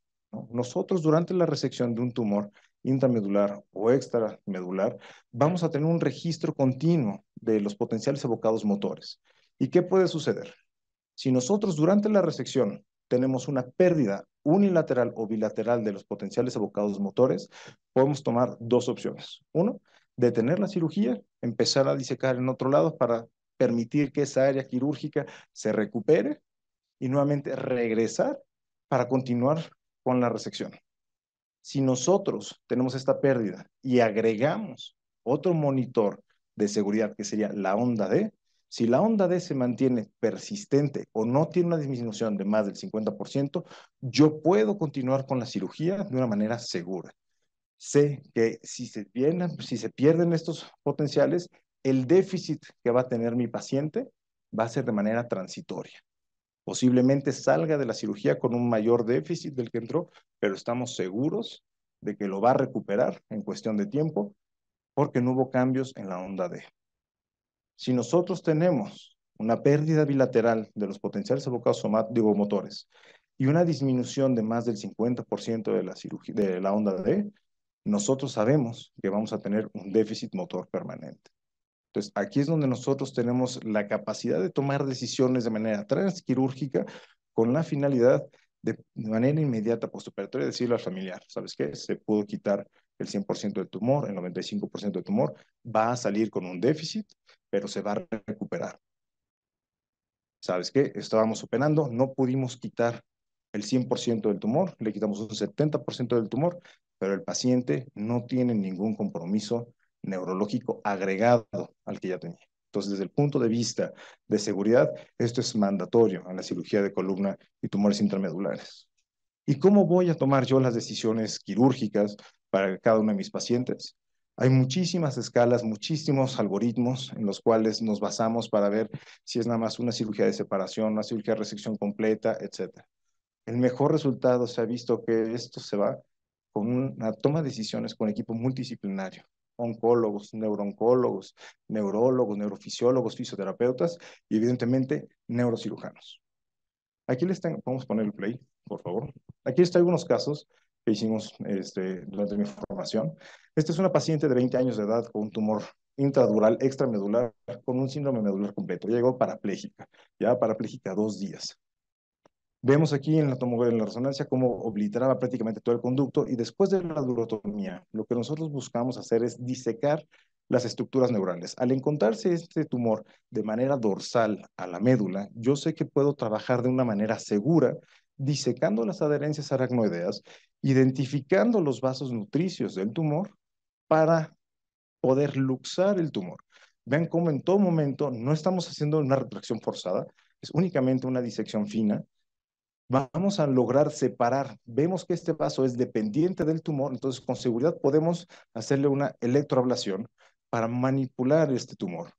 S4: Nosotros, durante la resección de un tumor, intramedular o extramedular, vamos a tener un registro continuo de los potenciales evocados motores. ¿Y qué puede suceder? Si nosotros durante la resección tenemos una pérdida unilateral o bilateral de los potenciales evocados motores, podemos tomar dos opciones. Uno, detener la cirugía, empezar a disecar en otro lado para permitir que esa área quirúrgica se recupere y nuevamente regresar para continuar con la resección. Si nosotros tenemos esta pérdida y agregamos otro monitor de seguridad que sería la onda D, si la onda D se mantiene persistente o no tiene una disminución de más del 50%, yo puedo continuar con la cirugía de una manera segura. Sé que si se, pierden estos potenciales, el déficit que va a tener mi paciente va a ser de manera transitoria. Posiblemente salga de la cirugía con un mayor déficit del que entró, pero estamos seguros de que lo va a recuperar en cuestión de tiempo porque no hubo cambios en la onda D. Si nosotros tenemos una pérdida bilateral de los potenciales evocados motores y una disminución de más del 50% de la, de la onda D, nosotros sabemos que vamos a tener un déficit motor permanente. Entonces, aquí es donde nosotros tenemos la capacidad de tomar decisiones de manera transquirúrgica con la finalidad de, manera inmediata postoperatoria decirle al familiar, ¿sabes qué? Se pudo quitar el 100% del tumor, el 95% del tumor, va a salir con un déficit, pero se va a recuperar. ¿Sabes qué? Estábamos operando, no pudimos quitar el 100% del tumor, le quitamos un 70% del tumor, pero el paciente no tiene ningún compromiso neurológico agregado al que ya tenía. Entonces, desde el punto de vista de seguridad, esto es mandatorio en la cirugía de columna y tumores intramedulares. ¿Y cómo voy a tomar yo las decisiones quirúrgicas para cada uno de mis pacientes? Hay muchísimas escalas, muchísimos algoritmos en los cuales nos basamos para ver si es nada más una cirugía de separación, una cirugía de resección completa, etc. El mejor resultado se ha visto que esto se va con una toma de decisiones con equipo multidisciplinario, oncólogos, neurooncólogos, neurólogos, neurofisiólogos, fisioterapeutas y evidentemente neurocirujanos. Aquí les tengo, a poner el play, por favor. Aquí está algunos casos que hicimos este, durante mi formación. Esta es una paciente de 20 años de edad con un tumor intradural extramedular con un síndrome medular completo. Llegó parapléjica, ya parapléjica dos días. Vemos aquí en la tomografía, en la resonancia, cómo obliteraba prácticamente todo el conducto y después de la durotomía, lo que nosotros buscamos hacer es disecar las estructuras neurales. Al encontrarse este tumor de manera dorsal a la médula, yo sé que puedo trabajar de una manera segura disecando las adherencias aracnoideas, identificando los vasos nutricios del tumor para poder luxar el tumor. Vean cómo en todo momento no estamos haciendo una retracción forzada, es únicamente una disección fina vamos a lograr separar. Vemos que este vaso es dependiente del tumor, entonces con seguridad podemos hacerle una electroablación para manipular este tumor.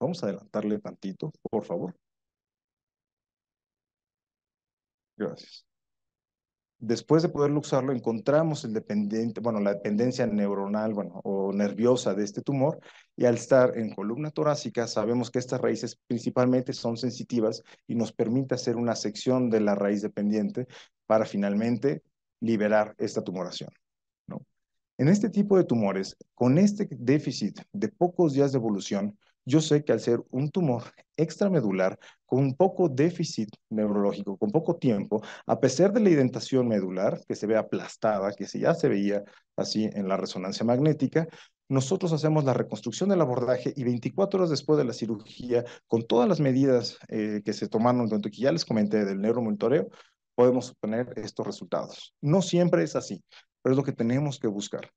S4: Vamos a adelantarle tantito, por favor. Gracias después de poder luxarlo, encontramos la dependencia neuronal o nerviosa de este tumor y al estar en columna torácica sabemos que estas raíces principalmente son sensitivas y nos permite hacer una sección de la raíz dependiente para finalmente liberar esta tumoración. En este tipo de tumores, con este déficit de pocos días de evolución, yo sé que al ser un tumor extramedular un poco déficit neurológico, con poco tiempo, a pesar de la indentación medular, que se ve aplastada, que ya se veía así en la resonancia magnética, nosotros hacemos la reconstrucción del abordaje y 24 horas después de la cirugía, con todas las medidas eh, que se tomaron, que ya les comenté del neuromonitoreo, podemos obtener estos resultados. No siempre es así, pero es lo que tenemos que buscar.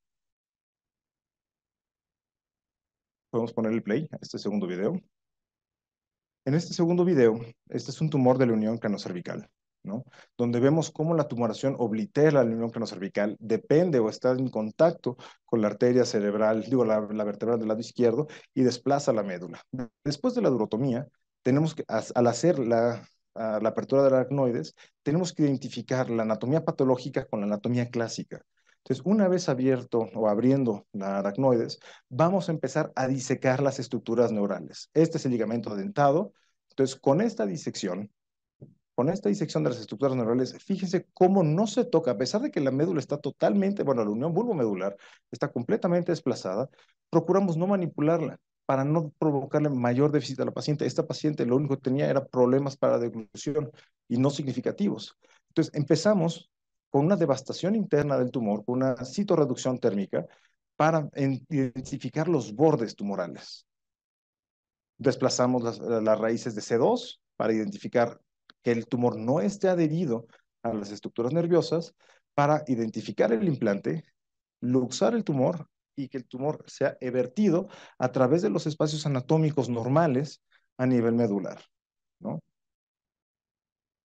S4: Podemos poner el play a este segundo video. En este segundo video, este es un tumor de la unión canocervical, ¿no? Donde vemos cómo la tumoración oblitera la unión canocervical, depende o está en contacto con la arteria cerebral, digo, la, vertebral del lado izquierdo, y desplaza la médula. Después de la durotomía, tenemos que, al hacer la, la apertura del aracnoides, tenemos que identificar la anatomía patológica con la anatomía clásica. Entonces, una vez abierto o abriendo la aracnoides, vamos a empezar a disecar las estructuras neurales. Este es el ligamento dentado. Entonces, con esta disección, con esta disección de las estructuras neurales, fíjense cómo no se toca, a pesar de que la médula está totalmente, bueno, la unión bulbo vulvo-medular está completamente desplazada, procuramos no manipularla para no provocarle mayor déficit a la paciente. Esta paciente lo único que tenía era problemas para deglución y no significativos. Entonces empezamos con una devastación interna del tumor, con una citorreducción térmica, para identificar los bordes tumorales. Desplazamos las, raíces de C2 para identificar que el tumor no esté adherido a las estructuras nerviosas, para identificar el implante, luxar el tumor y que el tumor sea evertido a través de los espacios anatómicos normales a nivel medular. ¿no?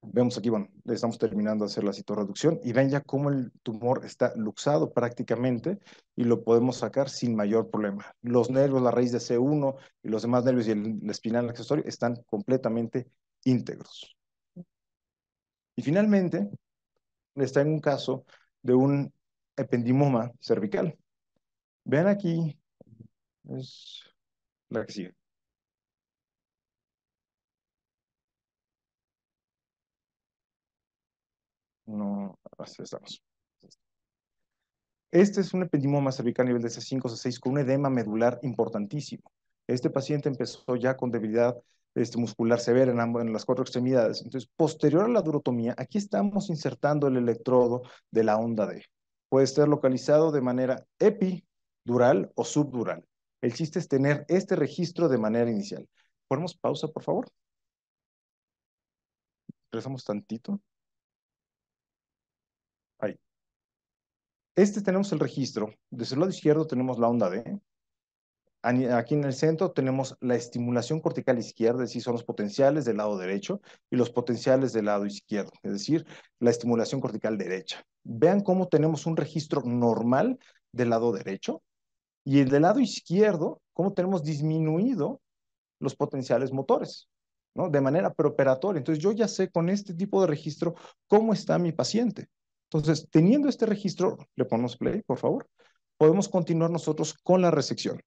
S4: Vemos aquí, bueno, estamos terminando de hacer la citorreducción y ven ya cómo el tumor está luxado prácticamente y lo podemos sacar sin mayor problema. Los nervios, la raíz de C1 y los demás nervios y el, el espinal accesorio están completamente íntegros. Y finalmente, está en un caso de un ependimoma cervical. Vean aquí, es la que sigue. no, así estamos. Este es un ependimoma cervical nivel de C5, o C6 con un edema medular importantísimo. Este paciente empezó ya con debilidad este, muscular severa en, las cuatro extremidades. Entonces, posterior a la durotomía, aquí estamos insertando el electrodo de la onda D. Puede estar localizado de manera epidural o subdural. El chiste es tener este registro de manera inicial. Ponemos pausa, por favor. Regresamos tantito. Este tenemos el registro. Desde el lado izquierdo tenemos la onda D. Aquí en el centro tenemos la estimulación cortical izquierda, es decir, son los potenciales del lado derecho y los potenciales del lado izquierdo, es decir, la estimulación cortical derecha. Vean cómo tenemos un registro normal del lado derecho y del lado izquierdo, cómo tenemos disminuido los potenciales motores, ¿no? De manera preoperatoria. Entonces, yo ya sé con este tipo de registro cómo está mi paciente. Entonces, teniendo este registro, le ponemos play, por favor, podemos continuar nosotros con la resección.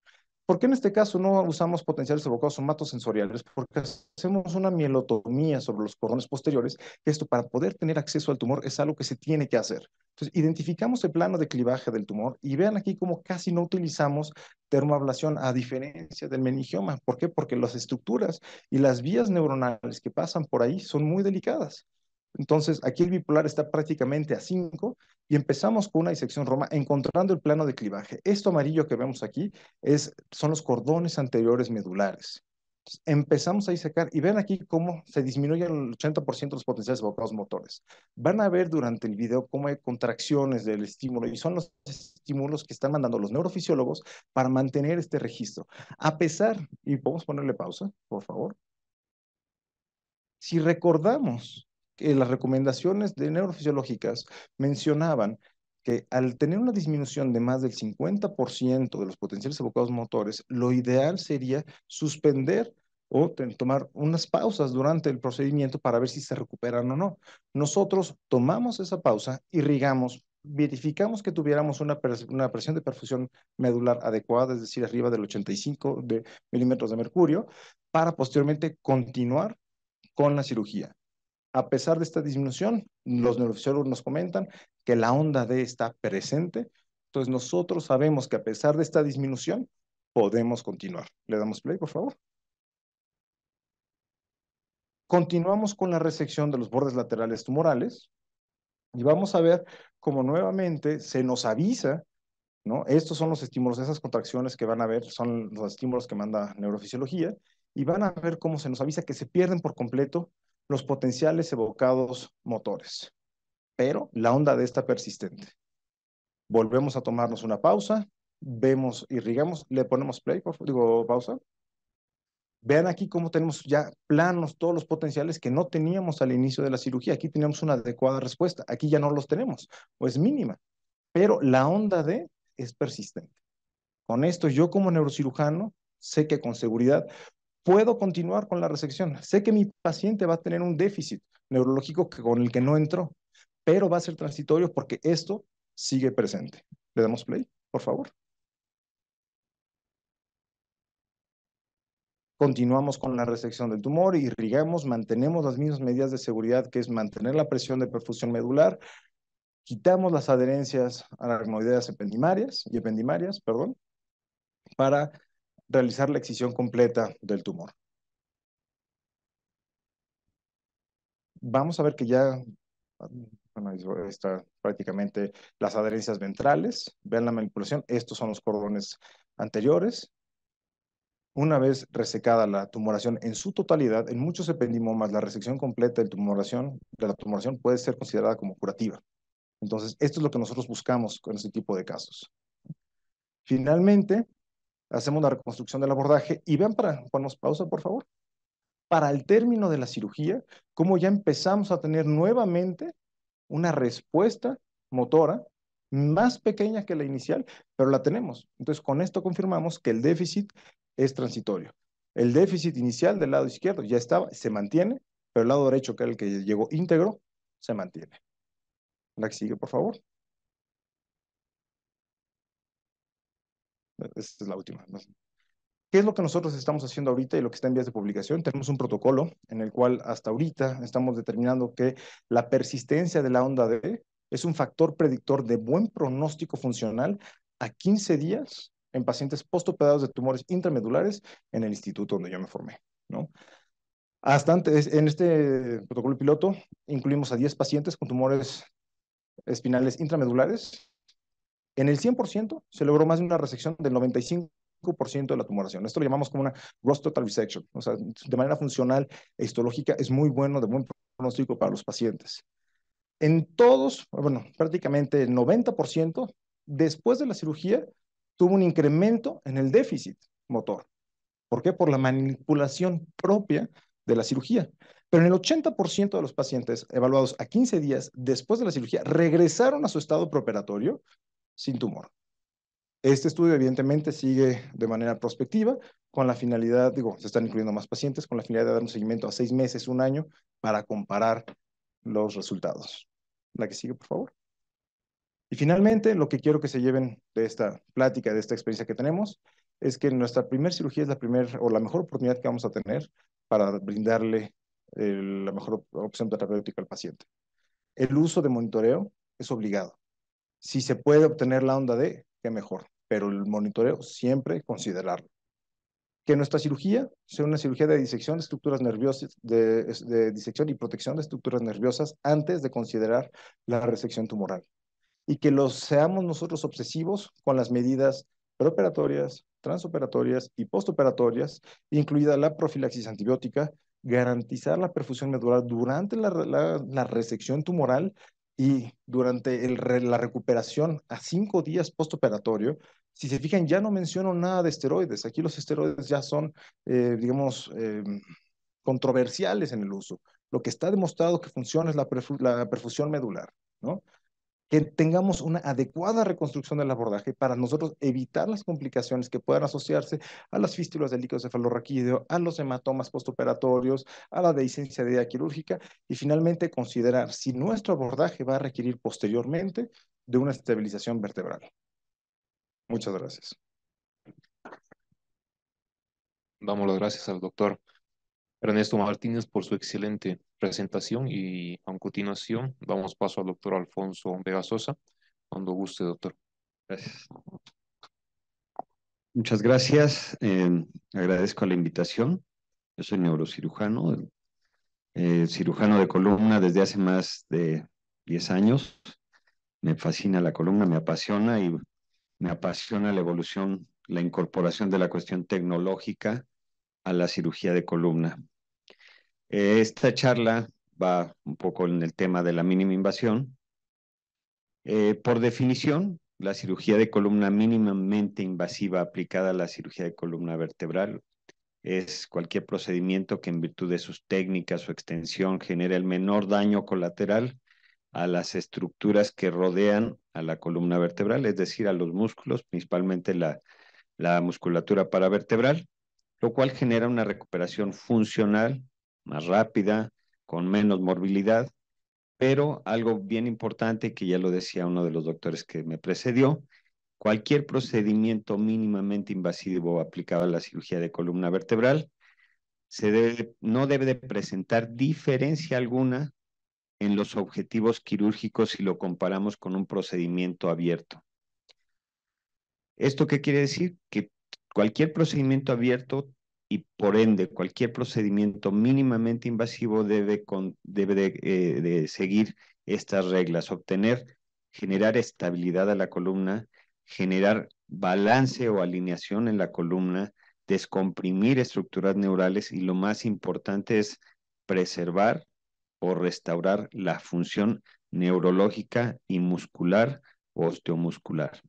S4: ¿Por qué en este caso no usamos potenciales evocados somatosensoriales? Porque hacemos una mielotomía sobre los cordones posteriores. que Esto, para poder tener acceso al tumor, es algo que se tiene que hacer. Entonces, identificamos el plano de clivaje del tumor y vean aquí cómo casi no utilizamos termoablación a diferencia del meningioma. ¿Por qué? Porque las estructuras y las vías neuronales que pasan por ahí son muy delicadas. Entonces, aquí el bipolar está prácticamente a 5 y empezamos con una disección roma encontrando el plano de clivaje. Esto amarillo que vemos aquí es, son los cordones anteriores medulares. empezamos a disecar y ven aquí cómo se disminuyen el 80% los potenciales evocados motores. Van a ver durante el video cómo hay contracciones del estímulo y son los estímulos que están mandando los neurofisiólogos para mantener este registro. A pesar, y podemos ponerle pausa, por favor. Si recordamos las recomendaciones de neurofisiológicas mencionaban que al tener una disminución de más del 50% de los potenciales evocados motores, lo ideal sería suspender o tomar unas pausas durante el procedimiento para ver si se recuperan o no. Nosotros tomamos esa pausa, irrigamos, verificamos que tuviéramos una, una presión de perfusión medular adecuada, es decir, arriba del 85 de milímetros de mercurio, para posteriormente continuar con la cirugía. A pesar de esta disminución, los neurofisiólogos nos comentan que la onda D está presente, entonces nosotros sabemos que a pesar de esta disminución, podemos continuar. Le damos play, por favor. Continuamos con la resección de los bordes laterales tumorales y vamos a ver cómo nuevamente se nos avisa, ¿no? Estos son los estímulos, esas contracciones que van a ver, son los estímulos que manda neurofisiología y van a ver cómo se nos avisa que se pierden por completo los potenciales evocados motores. Pero la onda de esta persistente. Volvemos a tomarnos una pausa, vemos, y irrigamos, le ponemos play, digo, pausa. Vean aquí cómo tenemos ya planos todos los potenciales que no teníamos al inicio de la cirugía. Aquí teníamos una adecuada respuesta, aquí ya no los tenemos, o es mínima. Pero la onda de es persistente. Con esto, yo como neurocirujano sé que con seguridad puedo continuar con la resección. Sé que mi paciente va a tener un déficit neurológico con el que no entró, pero va a ser transitorio porque esto sigue presente. Le damos play, por favor. Continuamos con la resección del tumor, irrigamos, mantenemos las mismas medidas de seguridad, que es mantener la presión de perfusión medular, quitamos las adherencias a las ependimarias y ependimarias, perdón, para realizar la excisión completa del tumor. Vamos a ver que ya bueno, está prácticamente las adherencias ventrales. Vean la manipulación. Estos son los cordones anteriores. Una vez resecada la tumoración en su totalidad, en muchos ependimomas, la resección completa de, de la tumoración puede ser considerada como curativa. Entonces, esto es lo que nosotros buscamos con este tipo de casos. Finalmente, hacemos la reconstrucción del abordaje y vean para, ponernos pausa, por favor, para el término de la cirugía, cómo ya empezamos a tener nuevamente una respuesta motora más pequeña que la inicial, pero la tenemos. Entonces, con esto confirmamos que el déficit es transitorio. El déficit inicial del lado izquierdo ya estaba, se mantiene, pero el lado derecho, que es el que llegó íntegro, se mantiene. La que sigue, por favor. Esta es la última. ¿Qué es lo que nosotros estamos haciendo ahorita y lo que está en vías de publicación? Tenemos un protocolo en el cual hasta ahorita estamos determinando que la persistencia de la onda D es un factor predictor de buen pronóstico funcional a 15 días en pacientes postoperados de tumores intramedulares en el instituto donde yo me formé. ¿no? Hasta en este protocolo piloto incluimos a 10 pacientes con tumores espinales intramedulares en el 100% se logró más de una resección del 95% de la tumoración. Esto lo llamamos como una gross total resection. O sea, de manera funcional e histológica es muy bueno, de buen pronóstico para los pacientes. En todos, bueno, prácticamente el 90%, después de la cirugía, tuvo un incremento en el déficit motor. ¿Por qué? Por la manipulación propia de la cirugía. Pero en el 80% de los pacientes evaluados a 15 días después de la cirugía regresaron a su estado preoperatorio sin tumor. Este estudio, evidentemente, sigue de manera prospectiva con la finalidad, digo, se están incluyendo más pacientes, con la finalidad de dar un seguimiento a seis meses, un año, para comparar los resultados. La que sigue, por favor. Y finalmente, lo que quiero que se lleven de esta plática, de esta experiencia que tenemos, es que nuestra primera cirugía es la primera o la mejor oportunidad que vamos a tener para brindarle eh, la mejor opción terapéutica al paciente. El uso de monitoreo es obligado. Si se puede obtener la onda D, qué mejor, pero el monitoreo siempre considerarlo. Que nuestra cirugía sea una cirugía de disección de estructuras nerviosas, de, disección y protección de estructuras nerviosas antes de considerar la resección tumoral. Y que los, seamos nosotros obsesivos con las medidas preoperatorias, transoperatorias y postoperatorias, incluida la profilaxis antibiótica, garantizar la perfusión medular durante la, la, resección tumoral y durante la recuperación a cinco días postoperatorio, si se fijan, ya no menciono nada de esteroides. Aquí los esteroides ya son, eh, digamos, eh, controversiales en el uso. Lo que está demostrado que funciona es la, la perfusión medular, ¿no? tengamos una adecuada reconstrucción del abordaje para nosotros evitar las complicaciones que puedan asociarse a las fístulas del líquido cefalorraquídeo, a los hematomas postoperatorios, a la dehiscencia de quirúrgica y finalmente considerar si nuestro abordaje va a requerir posteriormente de una estabilización vertebral. Muchas gracias.
S1: Damos las gracias al doctor Ernesto Martínez por su excelente presentación y a continuación damos paso al doctor Alfonso Vega Sosa. Cuando guste, doctor. Gracias. Muchas
S5: gracias. Eh, agradezco la invitación. Yo soy neurocirujano, eh, cirujano de columna desde hace más de 10 años. Me fascina la columna, me apasiona y me apasiona la evolución, la incorporación de la cuestión tecnológica a la cirugía de columna. Eh, esta charla va un poco en el tema de la mínima invasión. Eh, por definición, la cirugía de columna mínimamente invasiva aplicada a la cirugía de columna vertebral es cualquier procedimiento que en virtud de sus técnicas o extensión genere el menor daño colateral a las estructuras que rodean a la columna vertebral, es decir, a los músculos, principalmente la, la musculatura paravertebral, lo cual genera una recuperación funcional más rápida, con menos morbilidad, pero algo bien importante que ya lo decía uno de los doctores que me precedió, cualquier procedimiento mínimamente invasivo aplicado a la cirugía de columna vertebral se debe, no debe de presentar diferencia alguna en los objetivos quirúrgicos si lo comparamos con un procedimiento abierto. ¿Esto qué quiere decir? Que cualquier procedimiento abierto y por ende cualquier procedimiento mínimamente invasivo debe, debe eh, de, seguir estas reglas, obtener, generar estabilidad a la columna, generar balance o alineación en la columna, descomprimir estructuras neurales y lo más importante es preservar o restaurar la función neurológica y muscular o osteomuscular.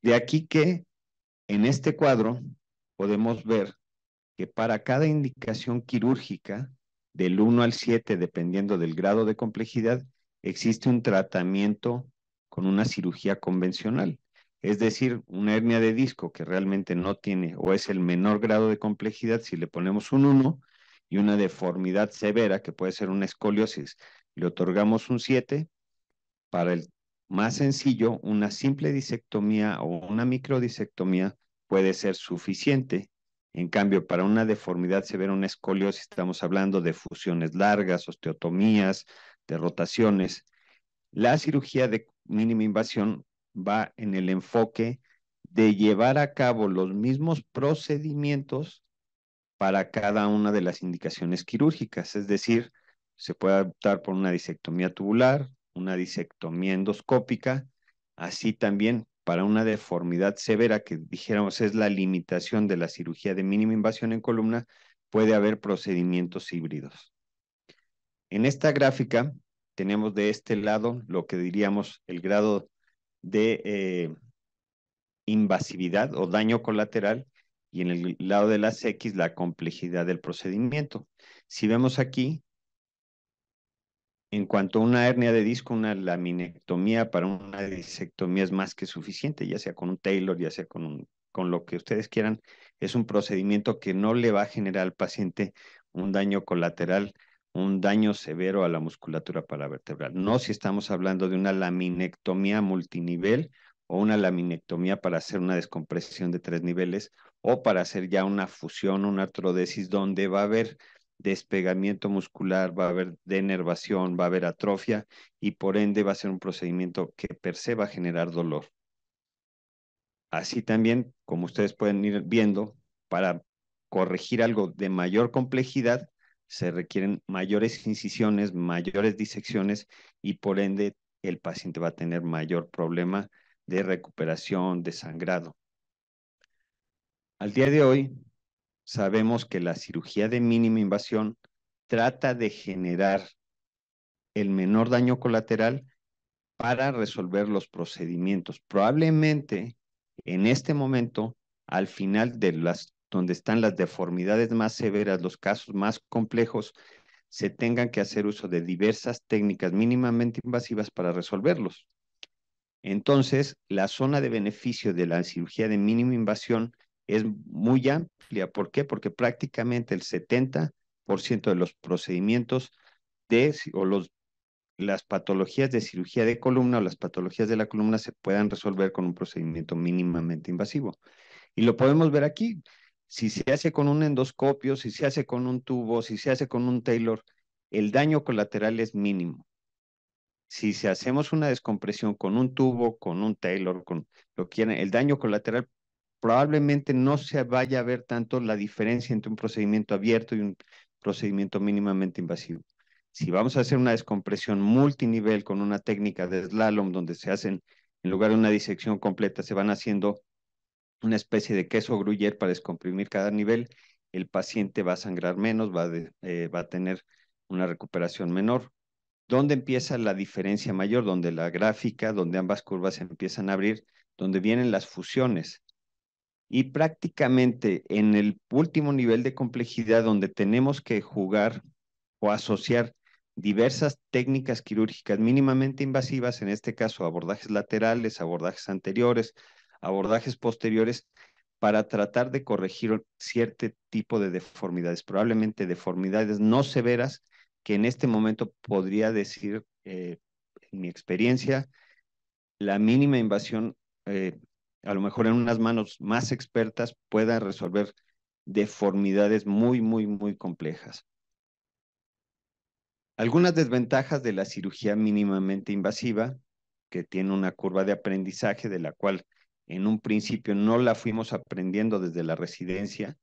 S5: De aquí que en este cuadro podemos ver para cada indicación quirúrgica, del 1 al 7, dependiendo del grado de complejidad, existe un tratamiento con una cirugía convencional. Es decir, una hernia de disco que realmente no tiene o es el menor grado de complejidad si le ponemos un 1 y una deformidad severa que puede ser una escoliosis, le otorgamos un 7. Para el más sencillo, una simple disectomía o una microdisectomía puede ser suficiente en cambio, para una deformidad severa, una escoliosis, estamos hablando de fusiones largas, osteotomías, de rotaciones. La cirugía de mínima invasión va en el enfoque de llevar a cabo los mismos procedimientos para cada una de las indicaciones quirúrgicas, es decir, se puede optar por una disectomía tubular, una disectomía endoscópica, así también para una deformidad severa que dijéramos es la limitación de la cirugía de mínima invasión en columna, puede haber procedimientos híbridos. En esta gráfica tenemos de este lado lo que diríamos el grado de eh, invasividad o daño colateral y en el lado de las X la complejidad del procedimiento. Si vemos aquí, en cuanto a una hernia de disco, una laminectomía para una disectomía es más que suficiente, ya sea con un Taylor, ya sea con, con lo que ustedes quieran. Es un procedimiento que no le va a generar al paciente un daño colateral, un daño severo a la musculatura paravertebral. No si estamos hablando de una laminectomía multinivel o una laminectomía para hacer una descompresión de tres niveles o para hacer ya una fusión, una artrodesis, donde va a haber despegamiento muscular, va a haber denervación, va a haber atrofia y por ende va a ser un procedimiento que per se va a generar dolor. Así también, como ustedes pueden ir viendo, para corregir algo de mayor complejidad, se requieren mayores incisiones, mayores disecciones y por ende el paciente va a tener mayor problema de recuperación, de sangrado. Al día de hoy, sabemos que la cirugía de mínima invasión trata de generar el menor daño colateral para resolver los procedimientos. Probablemente en este momento, al final de las donde están las deformidades más severas, los casos más complejos, se tengan que hacer uso de diversas técnicas mínimamente invasivas para resolverlos. Entonces, la zona de beneficio de la cirugía de mínima invasión es muy amplia. ¿Por qué? Porque prácticamente el 70% de los procedimientos de, o los, las patologías de cirugía de columna o las patologías de la columna se puedan resolver con un procedimiento mínimamente invasivo. Y lo podemos ver aquí. Si se hace con un endoscopio, si se hace con un tubo, si se hace con un Taylor, el daño colateral es mínimo. Si hacemos una descompresión con un tubo, con un Taylor, con lo que el daño colateral probablemente no se vaya a ver tanto la diferencia entre un procedimiento abierto y un procedimiento mínimamente invasivo. Si vamos a hacer una descompresión multinivel con una técnica de slalom donde se hacen, en lugar de una disección completa, se van haciendo una especie de queso gruyer para descomprimir cada nivel, el paciente va a sangrar menos, va, eh, va a tener una recuperación menor. ¿Dónde empieza la diferencia mayor? Donde la gráfica, donde ambas curvas se empiezan a abrir, donde vienen las fusiones. Y prácticamente en el último nivel de complejidad donde tenemos que jugar o asociar diversas técnicas quirúrgicas mínimamente invasivas, en este caso abordajes laterales, abordajes anteriores, abordajes posteriores, para tratar de corregir cierto tipo de deformidades, probablemente deformidades no severas, que en este momento podría decir, eh, en mi experiencia, la mínima invasión eh, a lo mejor en unas manos más expertas pueda resolver deformidades muy, muy, muy complejas. Algunas desventajas de la cirugía mínimamente invasiva, que tiene una curva de aprendizaje de la cual en un principio no la fuimos aprendiendo desde la residencia,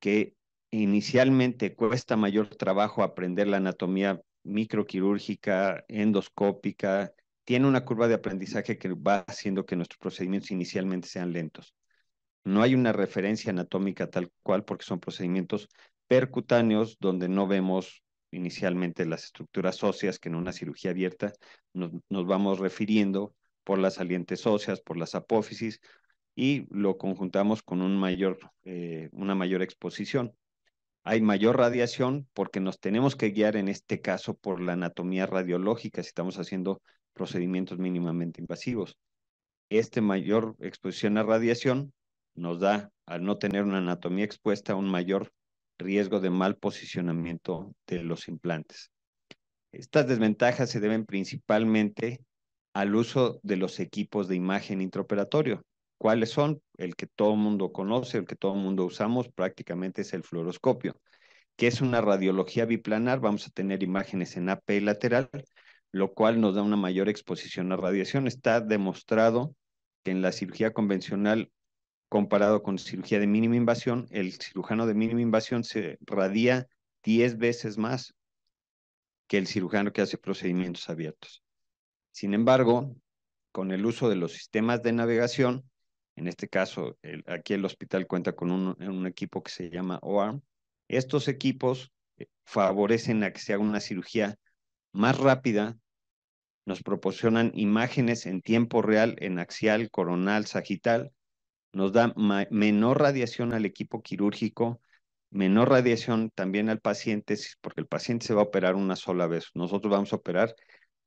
S5: que inicialmente cuesta mayor trabajo aprender la anatomía microquirúrgica, endoscópica, tiene una curva de aprendizaje que va haciendo que nuestros procedimientos inicialmente sean lentos. No hay una referencia anatómica tal cual porque son procedimientos percutáneos donde no vemos inicialmente las estructuras óseas que en una cirugía abierta nos, nos vamos refiriendo por las salientes óseas, por las apófisis y lo conjuntamos con un mayor, eh, una mayor exposición. Hay mayor radiación porque nos tenemos que guiar en este caso por la anatomía radiológica si estamos haciendo procedimientos mínimamente invasivos. Este mayor exposición a radiación nos da, al no tener una anatomía expuesta, un mayor riesgo de mal posicionamiento de los implantes. Estas desventajas se deben principalmente al uso de los equipos de imagen intraoperatorio. ¿Cuáles son? El que todo el mundo conoce, el que todo el mundo usamos prácticamente es el fluoroscopio, que es una radiología biplanar. Vamos a tener imágenes en AP lateral lo cual nos da una mayor exposición a radiación. Está demostrado que en la cirugía convencional, comparado con cirugía de mínima invasión, el cirujano de mínima invasión se radia 10 veces más que el cirujano que hace procedimientos abiertos. Sin embargo, con el uso de los sistemas de navegación, en este caso, aquí el hospital cuenta con un, un equipo que se llama OARM, estos equipos eh, favorecen a que se haga una cirugía más rápida, nos proporcionan imágenes en tiempo real en axial, coronal, sagital, nos da menor radiación al equipo quirúrgico, menor radiación también al paciente, porque el paciente se va a operar una sola vez. Nosotros vamos a operar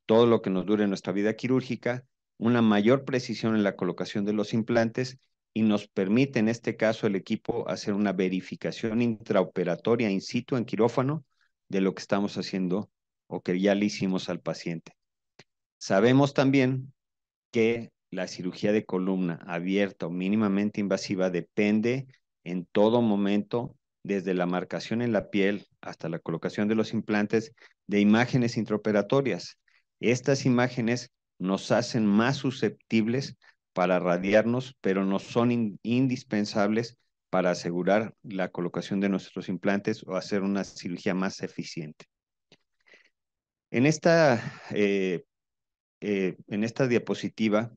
S5: todo lo que nos dure nuestra vida quirúrgica, una mayor precisión en la colocación de los implantes y nos permite en este caso el equipo hacer una verificación intraoperatoria in situ en quirófano de lo que estamos haciendo o que ya le hicimos al paciente. Sabemos también que la cirugía de columna abierta o mínimamente invasiva depende en todo momento, desde la marcación en la piel hasta la colocación de los implantes, de imágenes intraoperatorias. Estas imágenes nos hacen más susceptibles para radiarnos, pero no son indispensables para asegurar la colocación de nuestros implantes o hacer una cirugía más eficiente. En esta eh, eh, en esta diapositiva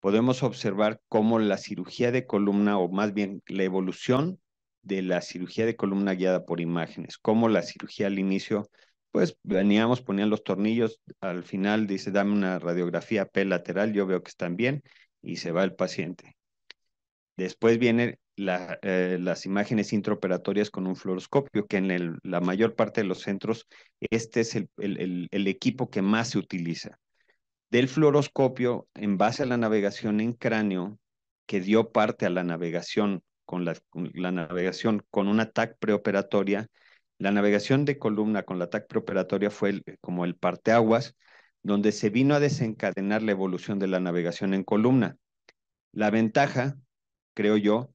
S5: podemos observar cómo la cirugía de columna, o más bien la evolución de la cirugía de columna guiada por imágenes, cómo la cirugía al inicio, pues veníamos, ponían los tornillos, al final dice, dame una radiografía P lateral, yo veo que están bien, y se va el paciente. Después vienen eh, las imágenes intraoperatorias con un fluoroscopio, que en la mayor parte de los centros este es el equipo que más se utiliza del fluoroscopio en base a la navegación en cráneo que dio parte a la navegación con la, navegación con una TAC preoperatoria. La navegación de columna con la TAC preoperatoria fue como el parteaguas, donde se vino a desencadenar la evolución de la navegación en columna. La ventaja, creo yo,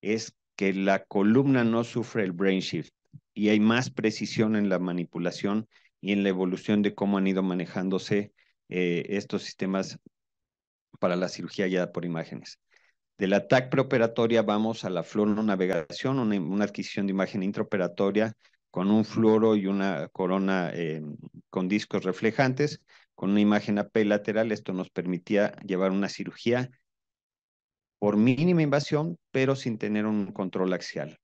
S5: es que la columna no sufre el brain shift y hay más precisión en la manipulación y en la evolución de cómo han ido manejándose eh, estos sistemas para la cirugía guiada por imágenes. De la TAC preoperatoria vamos a la fluoronavegación, una, una adquisición de imagen intraoperatoria con un fluoro y una corona eh, con discos reflejantes, con una imagen AP lateral. Esto nos permitía llevar una cirugía por mínima invasión, pero sin tener un control axial.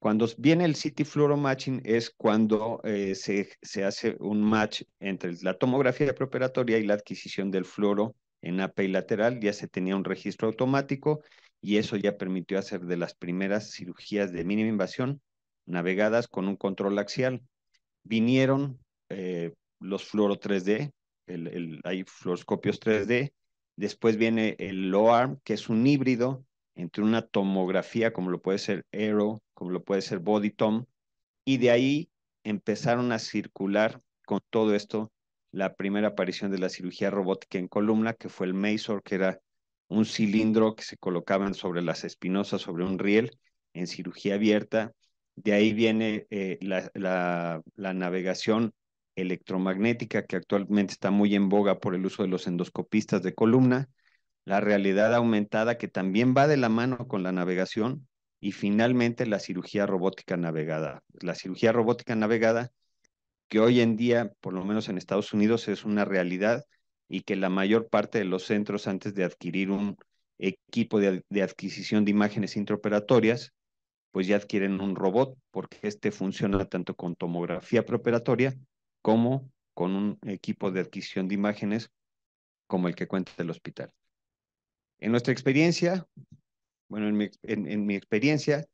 S5: Cuando viene el City Fluoro Matching es cuando eh, se, se, hace un match entre la tomografía preoperatoria y la adquisición del fluoro en API lateral. Ya se tenía un registro automático y eso ya permitió hacer de las primeras cirugías de mínima invasión navegadas con un control axial. Vinieron eh, los fluoro 3D, el, hay fluoroscopios 3D. Después viene el LOARM, que es un híbrido entre una tomografía, como lo puede ser Aero, como lo puede ser Body Tom, y de ahí empezaron a circular con todo esto la primera aparición de la cirugía robótica en columna, que fue el Mazor, que era un cilindro que se colocaban sobre las espinosas, sobre un riel, en cirugía abierta. De ahí viene eh, la navegación electromagnética, que actualmente está muy en boga por el uso de los endoscopistas de columna. La realidad aumentada, que también va de la mano con la navegación, y finalmente la cirugía robótica navegada. La cirugía robótica navegada, que hoy en día, por lo menos en Estados Unidos, es una realidad y que la mayor parte de los centros, antes de adquirir un equipo de, adquisición de imágenes intraoperatorias, pues ya adquieren un robot, porque este funciona tanto con tomografía preoperatoria como con un equipo de adquisición de imágenes como el que cuenta el hospital. En nuestra experiencia, bueno, en mi, experiencia,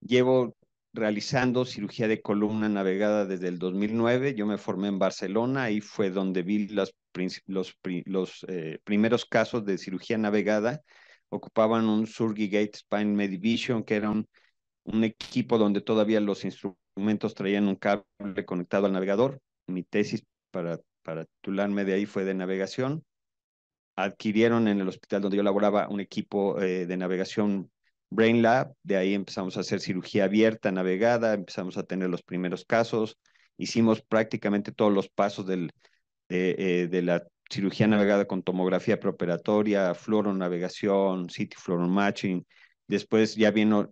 S5: llevo realizando cirugía de columna navegada desde el 2009. Yo me formé en Barcelona, y fue donde vi los, eh, primeros casos de cirugía navegada. Ocupaban un Surgigate Spine Medivision, que era un, equipo donde todavía los instrumentos traían un cable conectado al navegador. Mi tesis para, para titularme de ahí fue de navegación adquirieron en el hospital donde yo laboraba un equipo eh, de navegación Brain Lab, de ahí empezamos a hacer cirugía abierta, navegada, empezamos a tener los primeros casos, hicimos prácticamente todos los pasos del, de, eh, la cirugía navegada con tomografía preoperatoria, fluoronavegación, city fluoron matching, después ya vino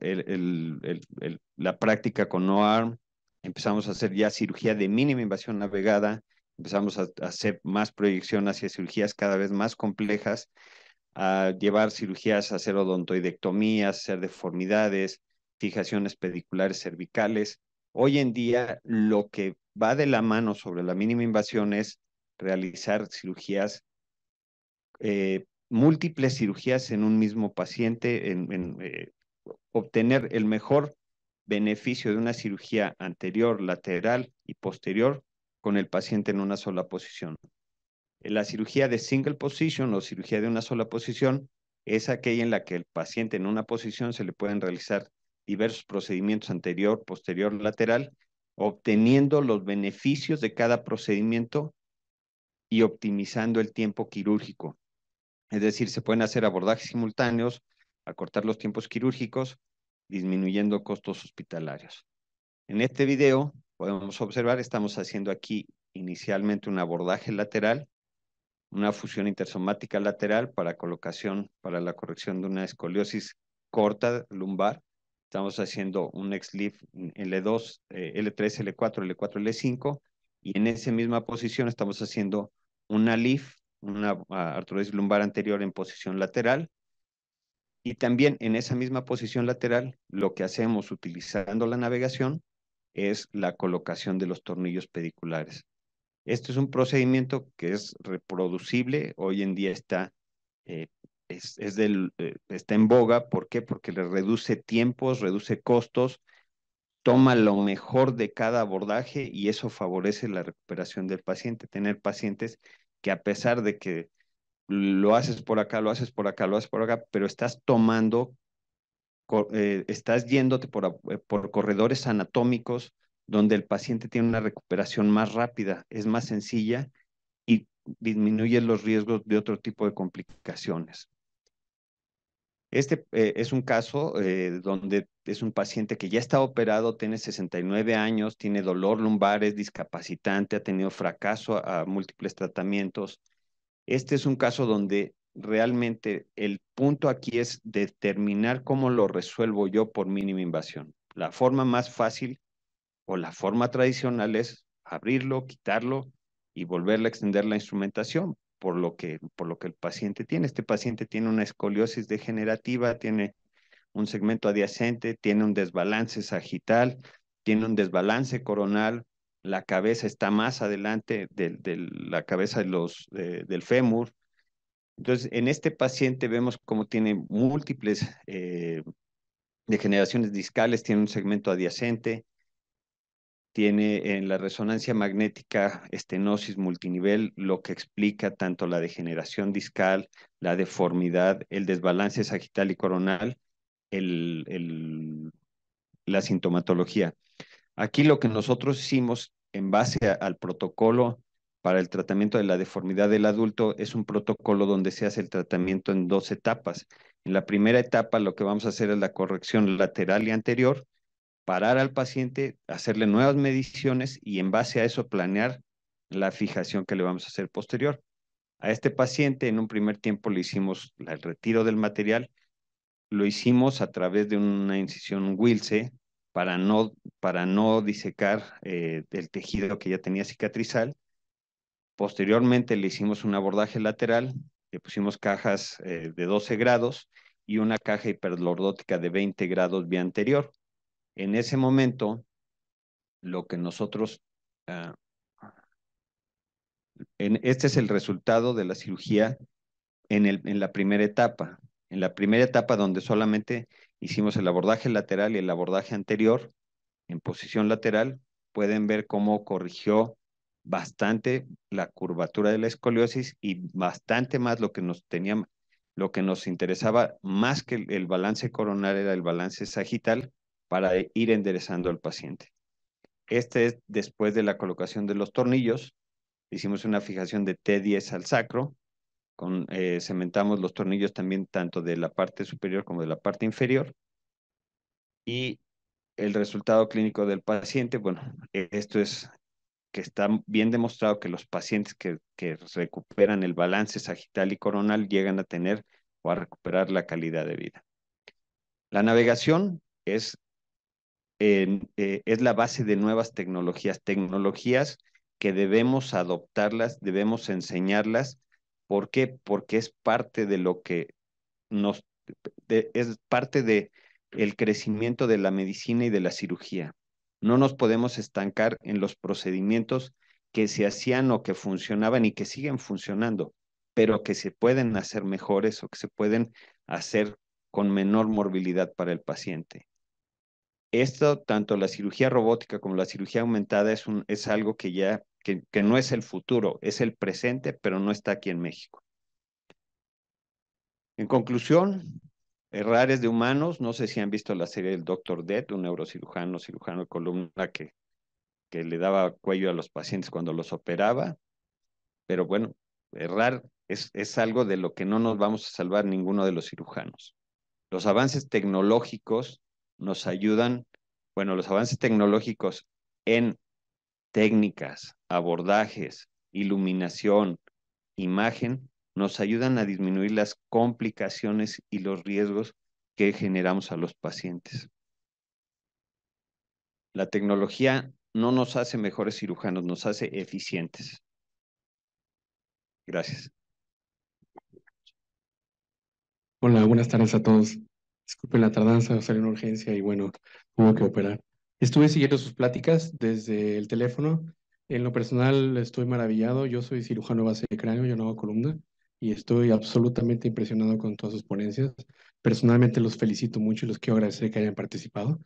S5: la práctica con NOARM, empezamos a hacer ya cirugía de mínima invasión navegada, empezamos a, hacer más proyección hacia cirugías cada vez más complejas, a llevar cirugías a hacer odontoidectomías, hacer deformidades, fijaciones pediculares cervicales. Hoy en día lo que va de la mano sobre la mínima invasión es realizar cirugías, eh, múltiples cirugías en un mismo paciente, en, eh, obtener el mejor beneficio de una cirugía anterior, lateral y posterior con el paciente en una sola posición. La cirugía de single position o cirugía de una sola posición es aquella en la que el paciente en una posición se le pueden realizar diversos procedimientos anterior, posterior, lateral, obteniendo los beneficios de cada procedimiento y optimizando el tiempo quirúrgico. Es decir, se pueden hacer abordajes simultáneos, acortar los tiempos quirúrgicos, disminuyendo costos hospitalarios. En este video podemos observar, estamos haciendo aquí inicialmente un abordaje lateral, una fusión intersomática lateral para colocación, para la corrección de una escoliosis corta lumbar. Estamos haciendo un XLIF L2, L3, L4, L4, L5 y en esa misma posición estamos haciendo una LIF, una ah, artrosis lumbar anterior en posición lateral. Y también en esa misma posición lateral, lo que hacemos utilizando la navegación es la colocación de los tornillos pediculares. Este es un procedimiento que es reproducible, hoy en día está, eh, es, eh, está en boga, ¿por qué? Porque le reduce tiempos, reduce costos, toma lo mejor de cada abordaje y eso favorece la recuperación del paciente, tener pacientes que a pesar de que lo haces por acá, lo haces por acá, lo haces por acá, pero estás tomando eh, estás yéndote eh, por, corredores anatómicos donde el paciente tiene una recuperación más rápida, es más sencilla y disminuye los riesgos de otro tipo de complicaciones. Este eh, es un caso donde es un paciente que ya está operado, tiene 69 años, tiene dolor lumbar, es discapacitante, ha tenido fracaso a múltiples tratamientos. Este es un caso donde realmente el punto aquí es determinar cómo lo resuelvo yo por mínima invasión. La forma más fácil o la forma tradicional es abrirlo, quitarlo y volverle a extender la instrumentación por lo que, por lo que el paciente tiene. Este paciente tiene una escoliosis degenerativa, tiene un segmento adyacente, tiene un desbalance sagital, tiene un desbalance coronal, la cabeza está más adelante de, la cabeza de los, del fémur, entonces, en este paciente vemos cómo tiene múltiples eh, degeneraciones discales, tiene un segmento adyacente, tiene en la resonancia magnética estenosis multinivel, lo que explica tanto la degeneración discal, la deformidad, el desbalance sagital y coronal, la sintomatología. Aquí lo que nosotros hicimos en base al protocolo para el tratamiento de la deformidad del adulto es un protocolo donde se hace el tratamiento en dos etapas. En la primera etapa lo que vamos a hacer es la corrección lateral y anterior, parar al paciente, hacerle nuevas mediciones y en base a eso planear la fijación que le vamos a hacer posterior. A este paciente en un primer tiempo le hicimos el retiro del material, lo hicimos a través de una incisión Wilse para no, para no disecar eh, el tejido que ya tenía cicatrizal Posteriormente le hicimos un abordaje lateral, le pusimos cajas eh, de 12 grados y una caja hiperlordótica de 20 grados vía anterior. En ese momento, lo que nosotros... Ah, en, este es el resultado de la cirugía en, el, en la primera etapa. En la primera etapa donde solamente hicimos el abordaje lateral y el abordaje anterior en posición lateral, pueden ver cómo corrigió bastante la curvatura de la escoliosis y bastante más lo que nos tenía, lo que nos interesaba más que el, balance coronal era el balance sagital para ir enderezando al paciente. Este es después de la colocación de los tornillos. Hicimos una fijación de T10 al sacro. Con, eh, cementamos los tornillos también tanto de la parte superior como de la parte inferior. Y el resultado clínico del paciente, bueno, esto es que está bien demostrado que los pacientes que, recuperan el balance sagital y coronal llegan a tener o a recuperar la calidad de vida. La navegación es, eh, es la base de nuevas tecnologías, tecnologías que debemos adoptarlas, debemos enseñarlas. ¿Por qué? Porque es parte de lo que nos, es parte de el crecimiento de la medicina y de la cirugía. No nos podemos estancar en los procedimientos que se hacían o que funcionaban y que siguen funcionando, pero que se pueden hacer mejores o que se pueden hacer con menor morbilidad para el paciente. Esto, tanto la cirugía robótica como la cirugía aumentada, es, algo que ya, que no es el futuro, es el presente, pero no está aquí en México. En conclusión, Errares de humanos, no sé si han visto la serie del Dr. Dead, un neurocirujano, cirujano de columna que, que le daba cuello a los pacientes cuando los operaba, pero bueno, errar es, es algo de lo que no nos vamos a salvar ninguno de los cirujanos. Los avances tecnológicos nos ayudan, bueno, los avances tecnológicos en técnicas, abordajes, iluminación, imagen, nos ayudan a disminuir las complicaciones y los riesgos que generamos a los pacientes. La tecnología no nos hace mejores cirujanos, nos hace eficientes. Gracias.
S1: Hola, buenas tardes a todos. Disculpen la tardanza, salió en urgencia y bueno, tuve que operar. Estuve siguiendo sus pláticas desde el teléfono.
S4: En lo personal estoy maravillado. Yo soy cirujano base de cráneo, yo no hago columna y estoy absolutamente impresionado con todas sus ponencias. Personalmente los felicito mucho y los quiero agradecer que hayan participado.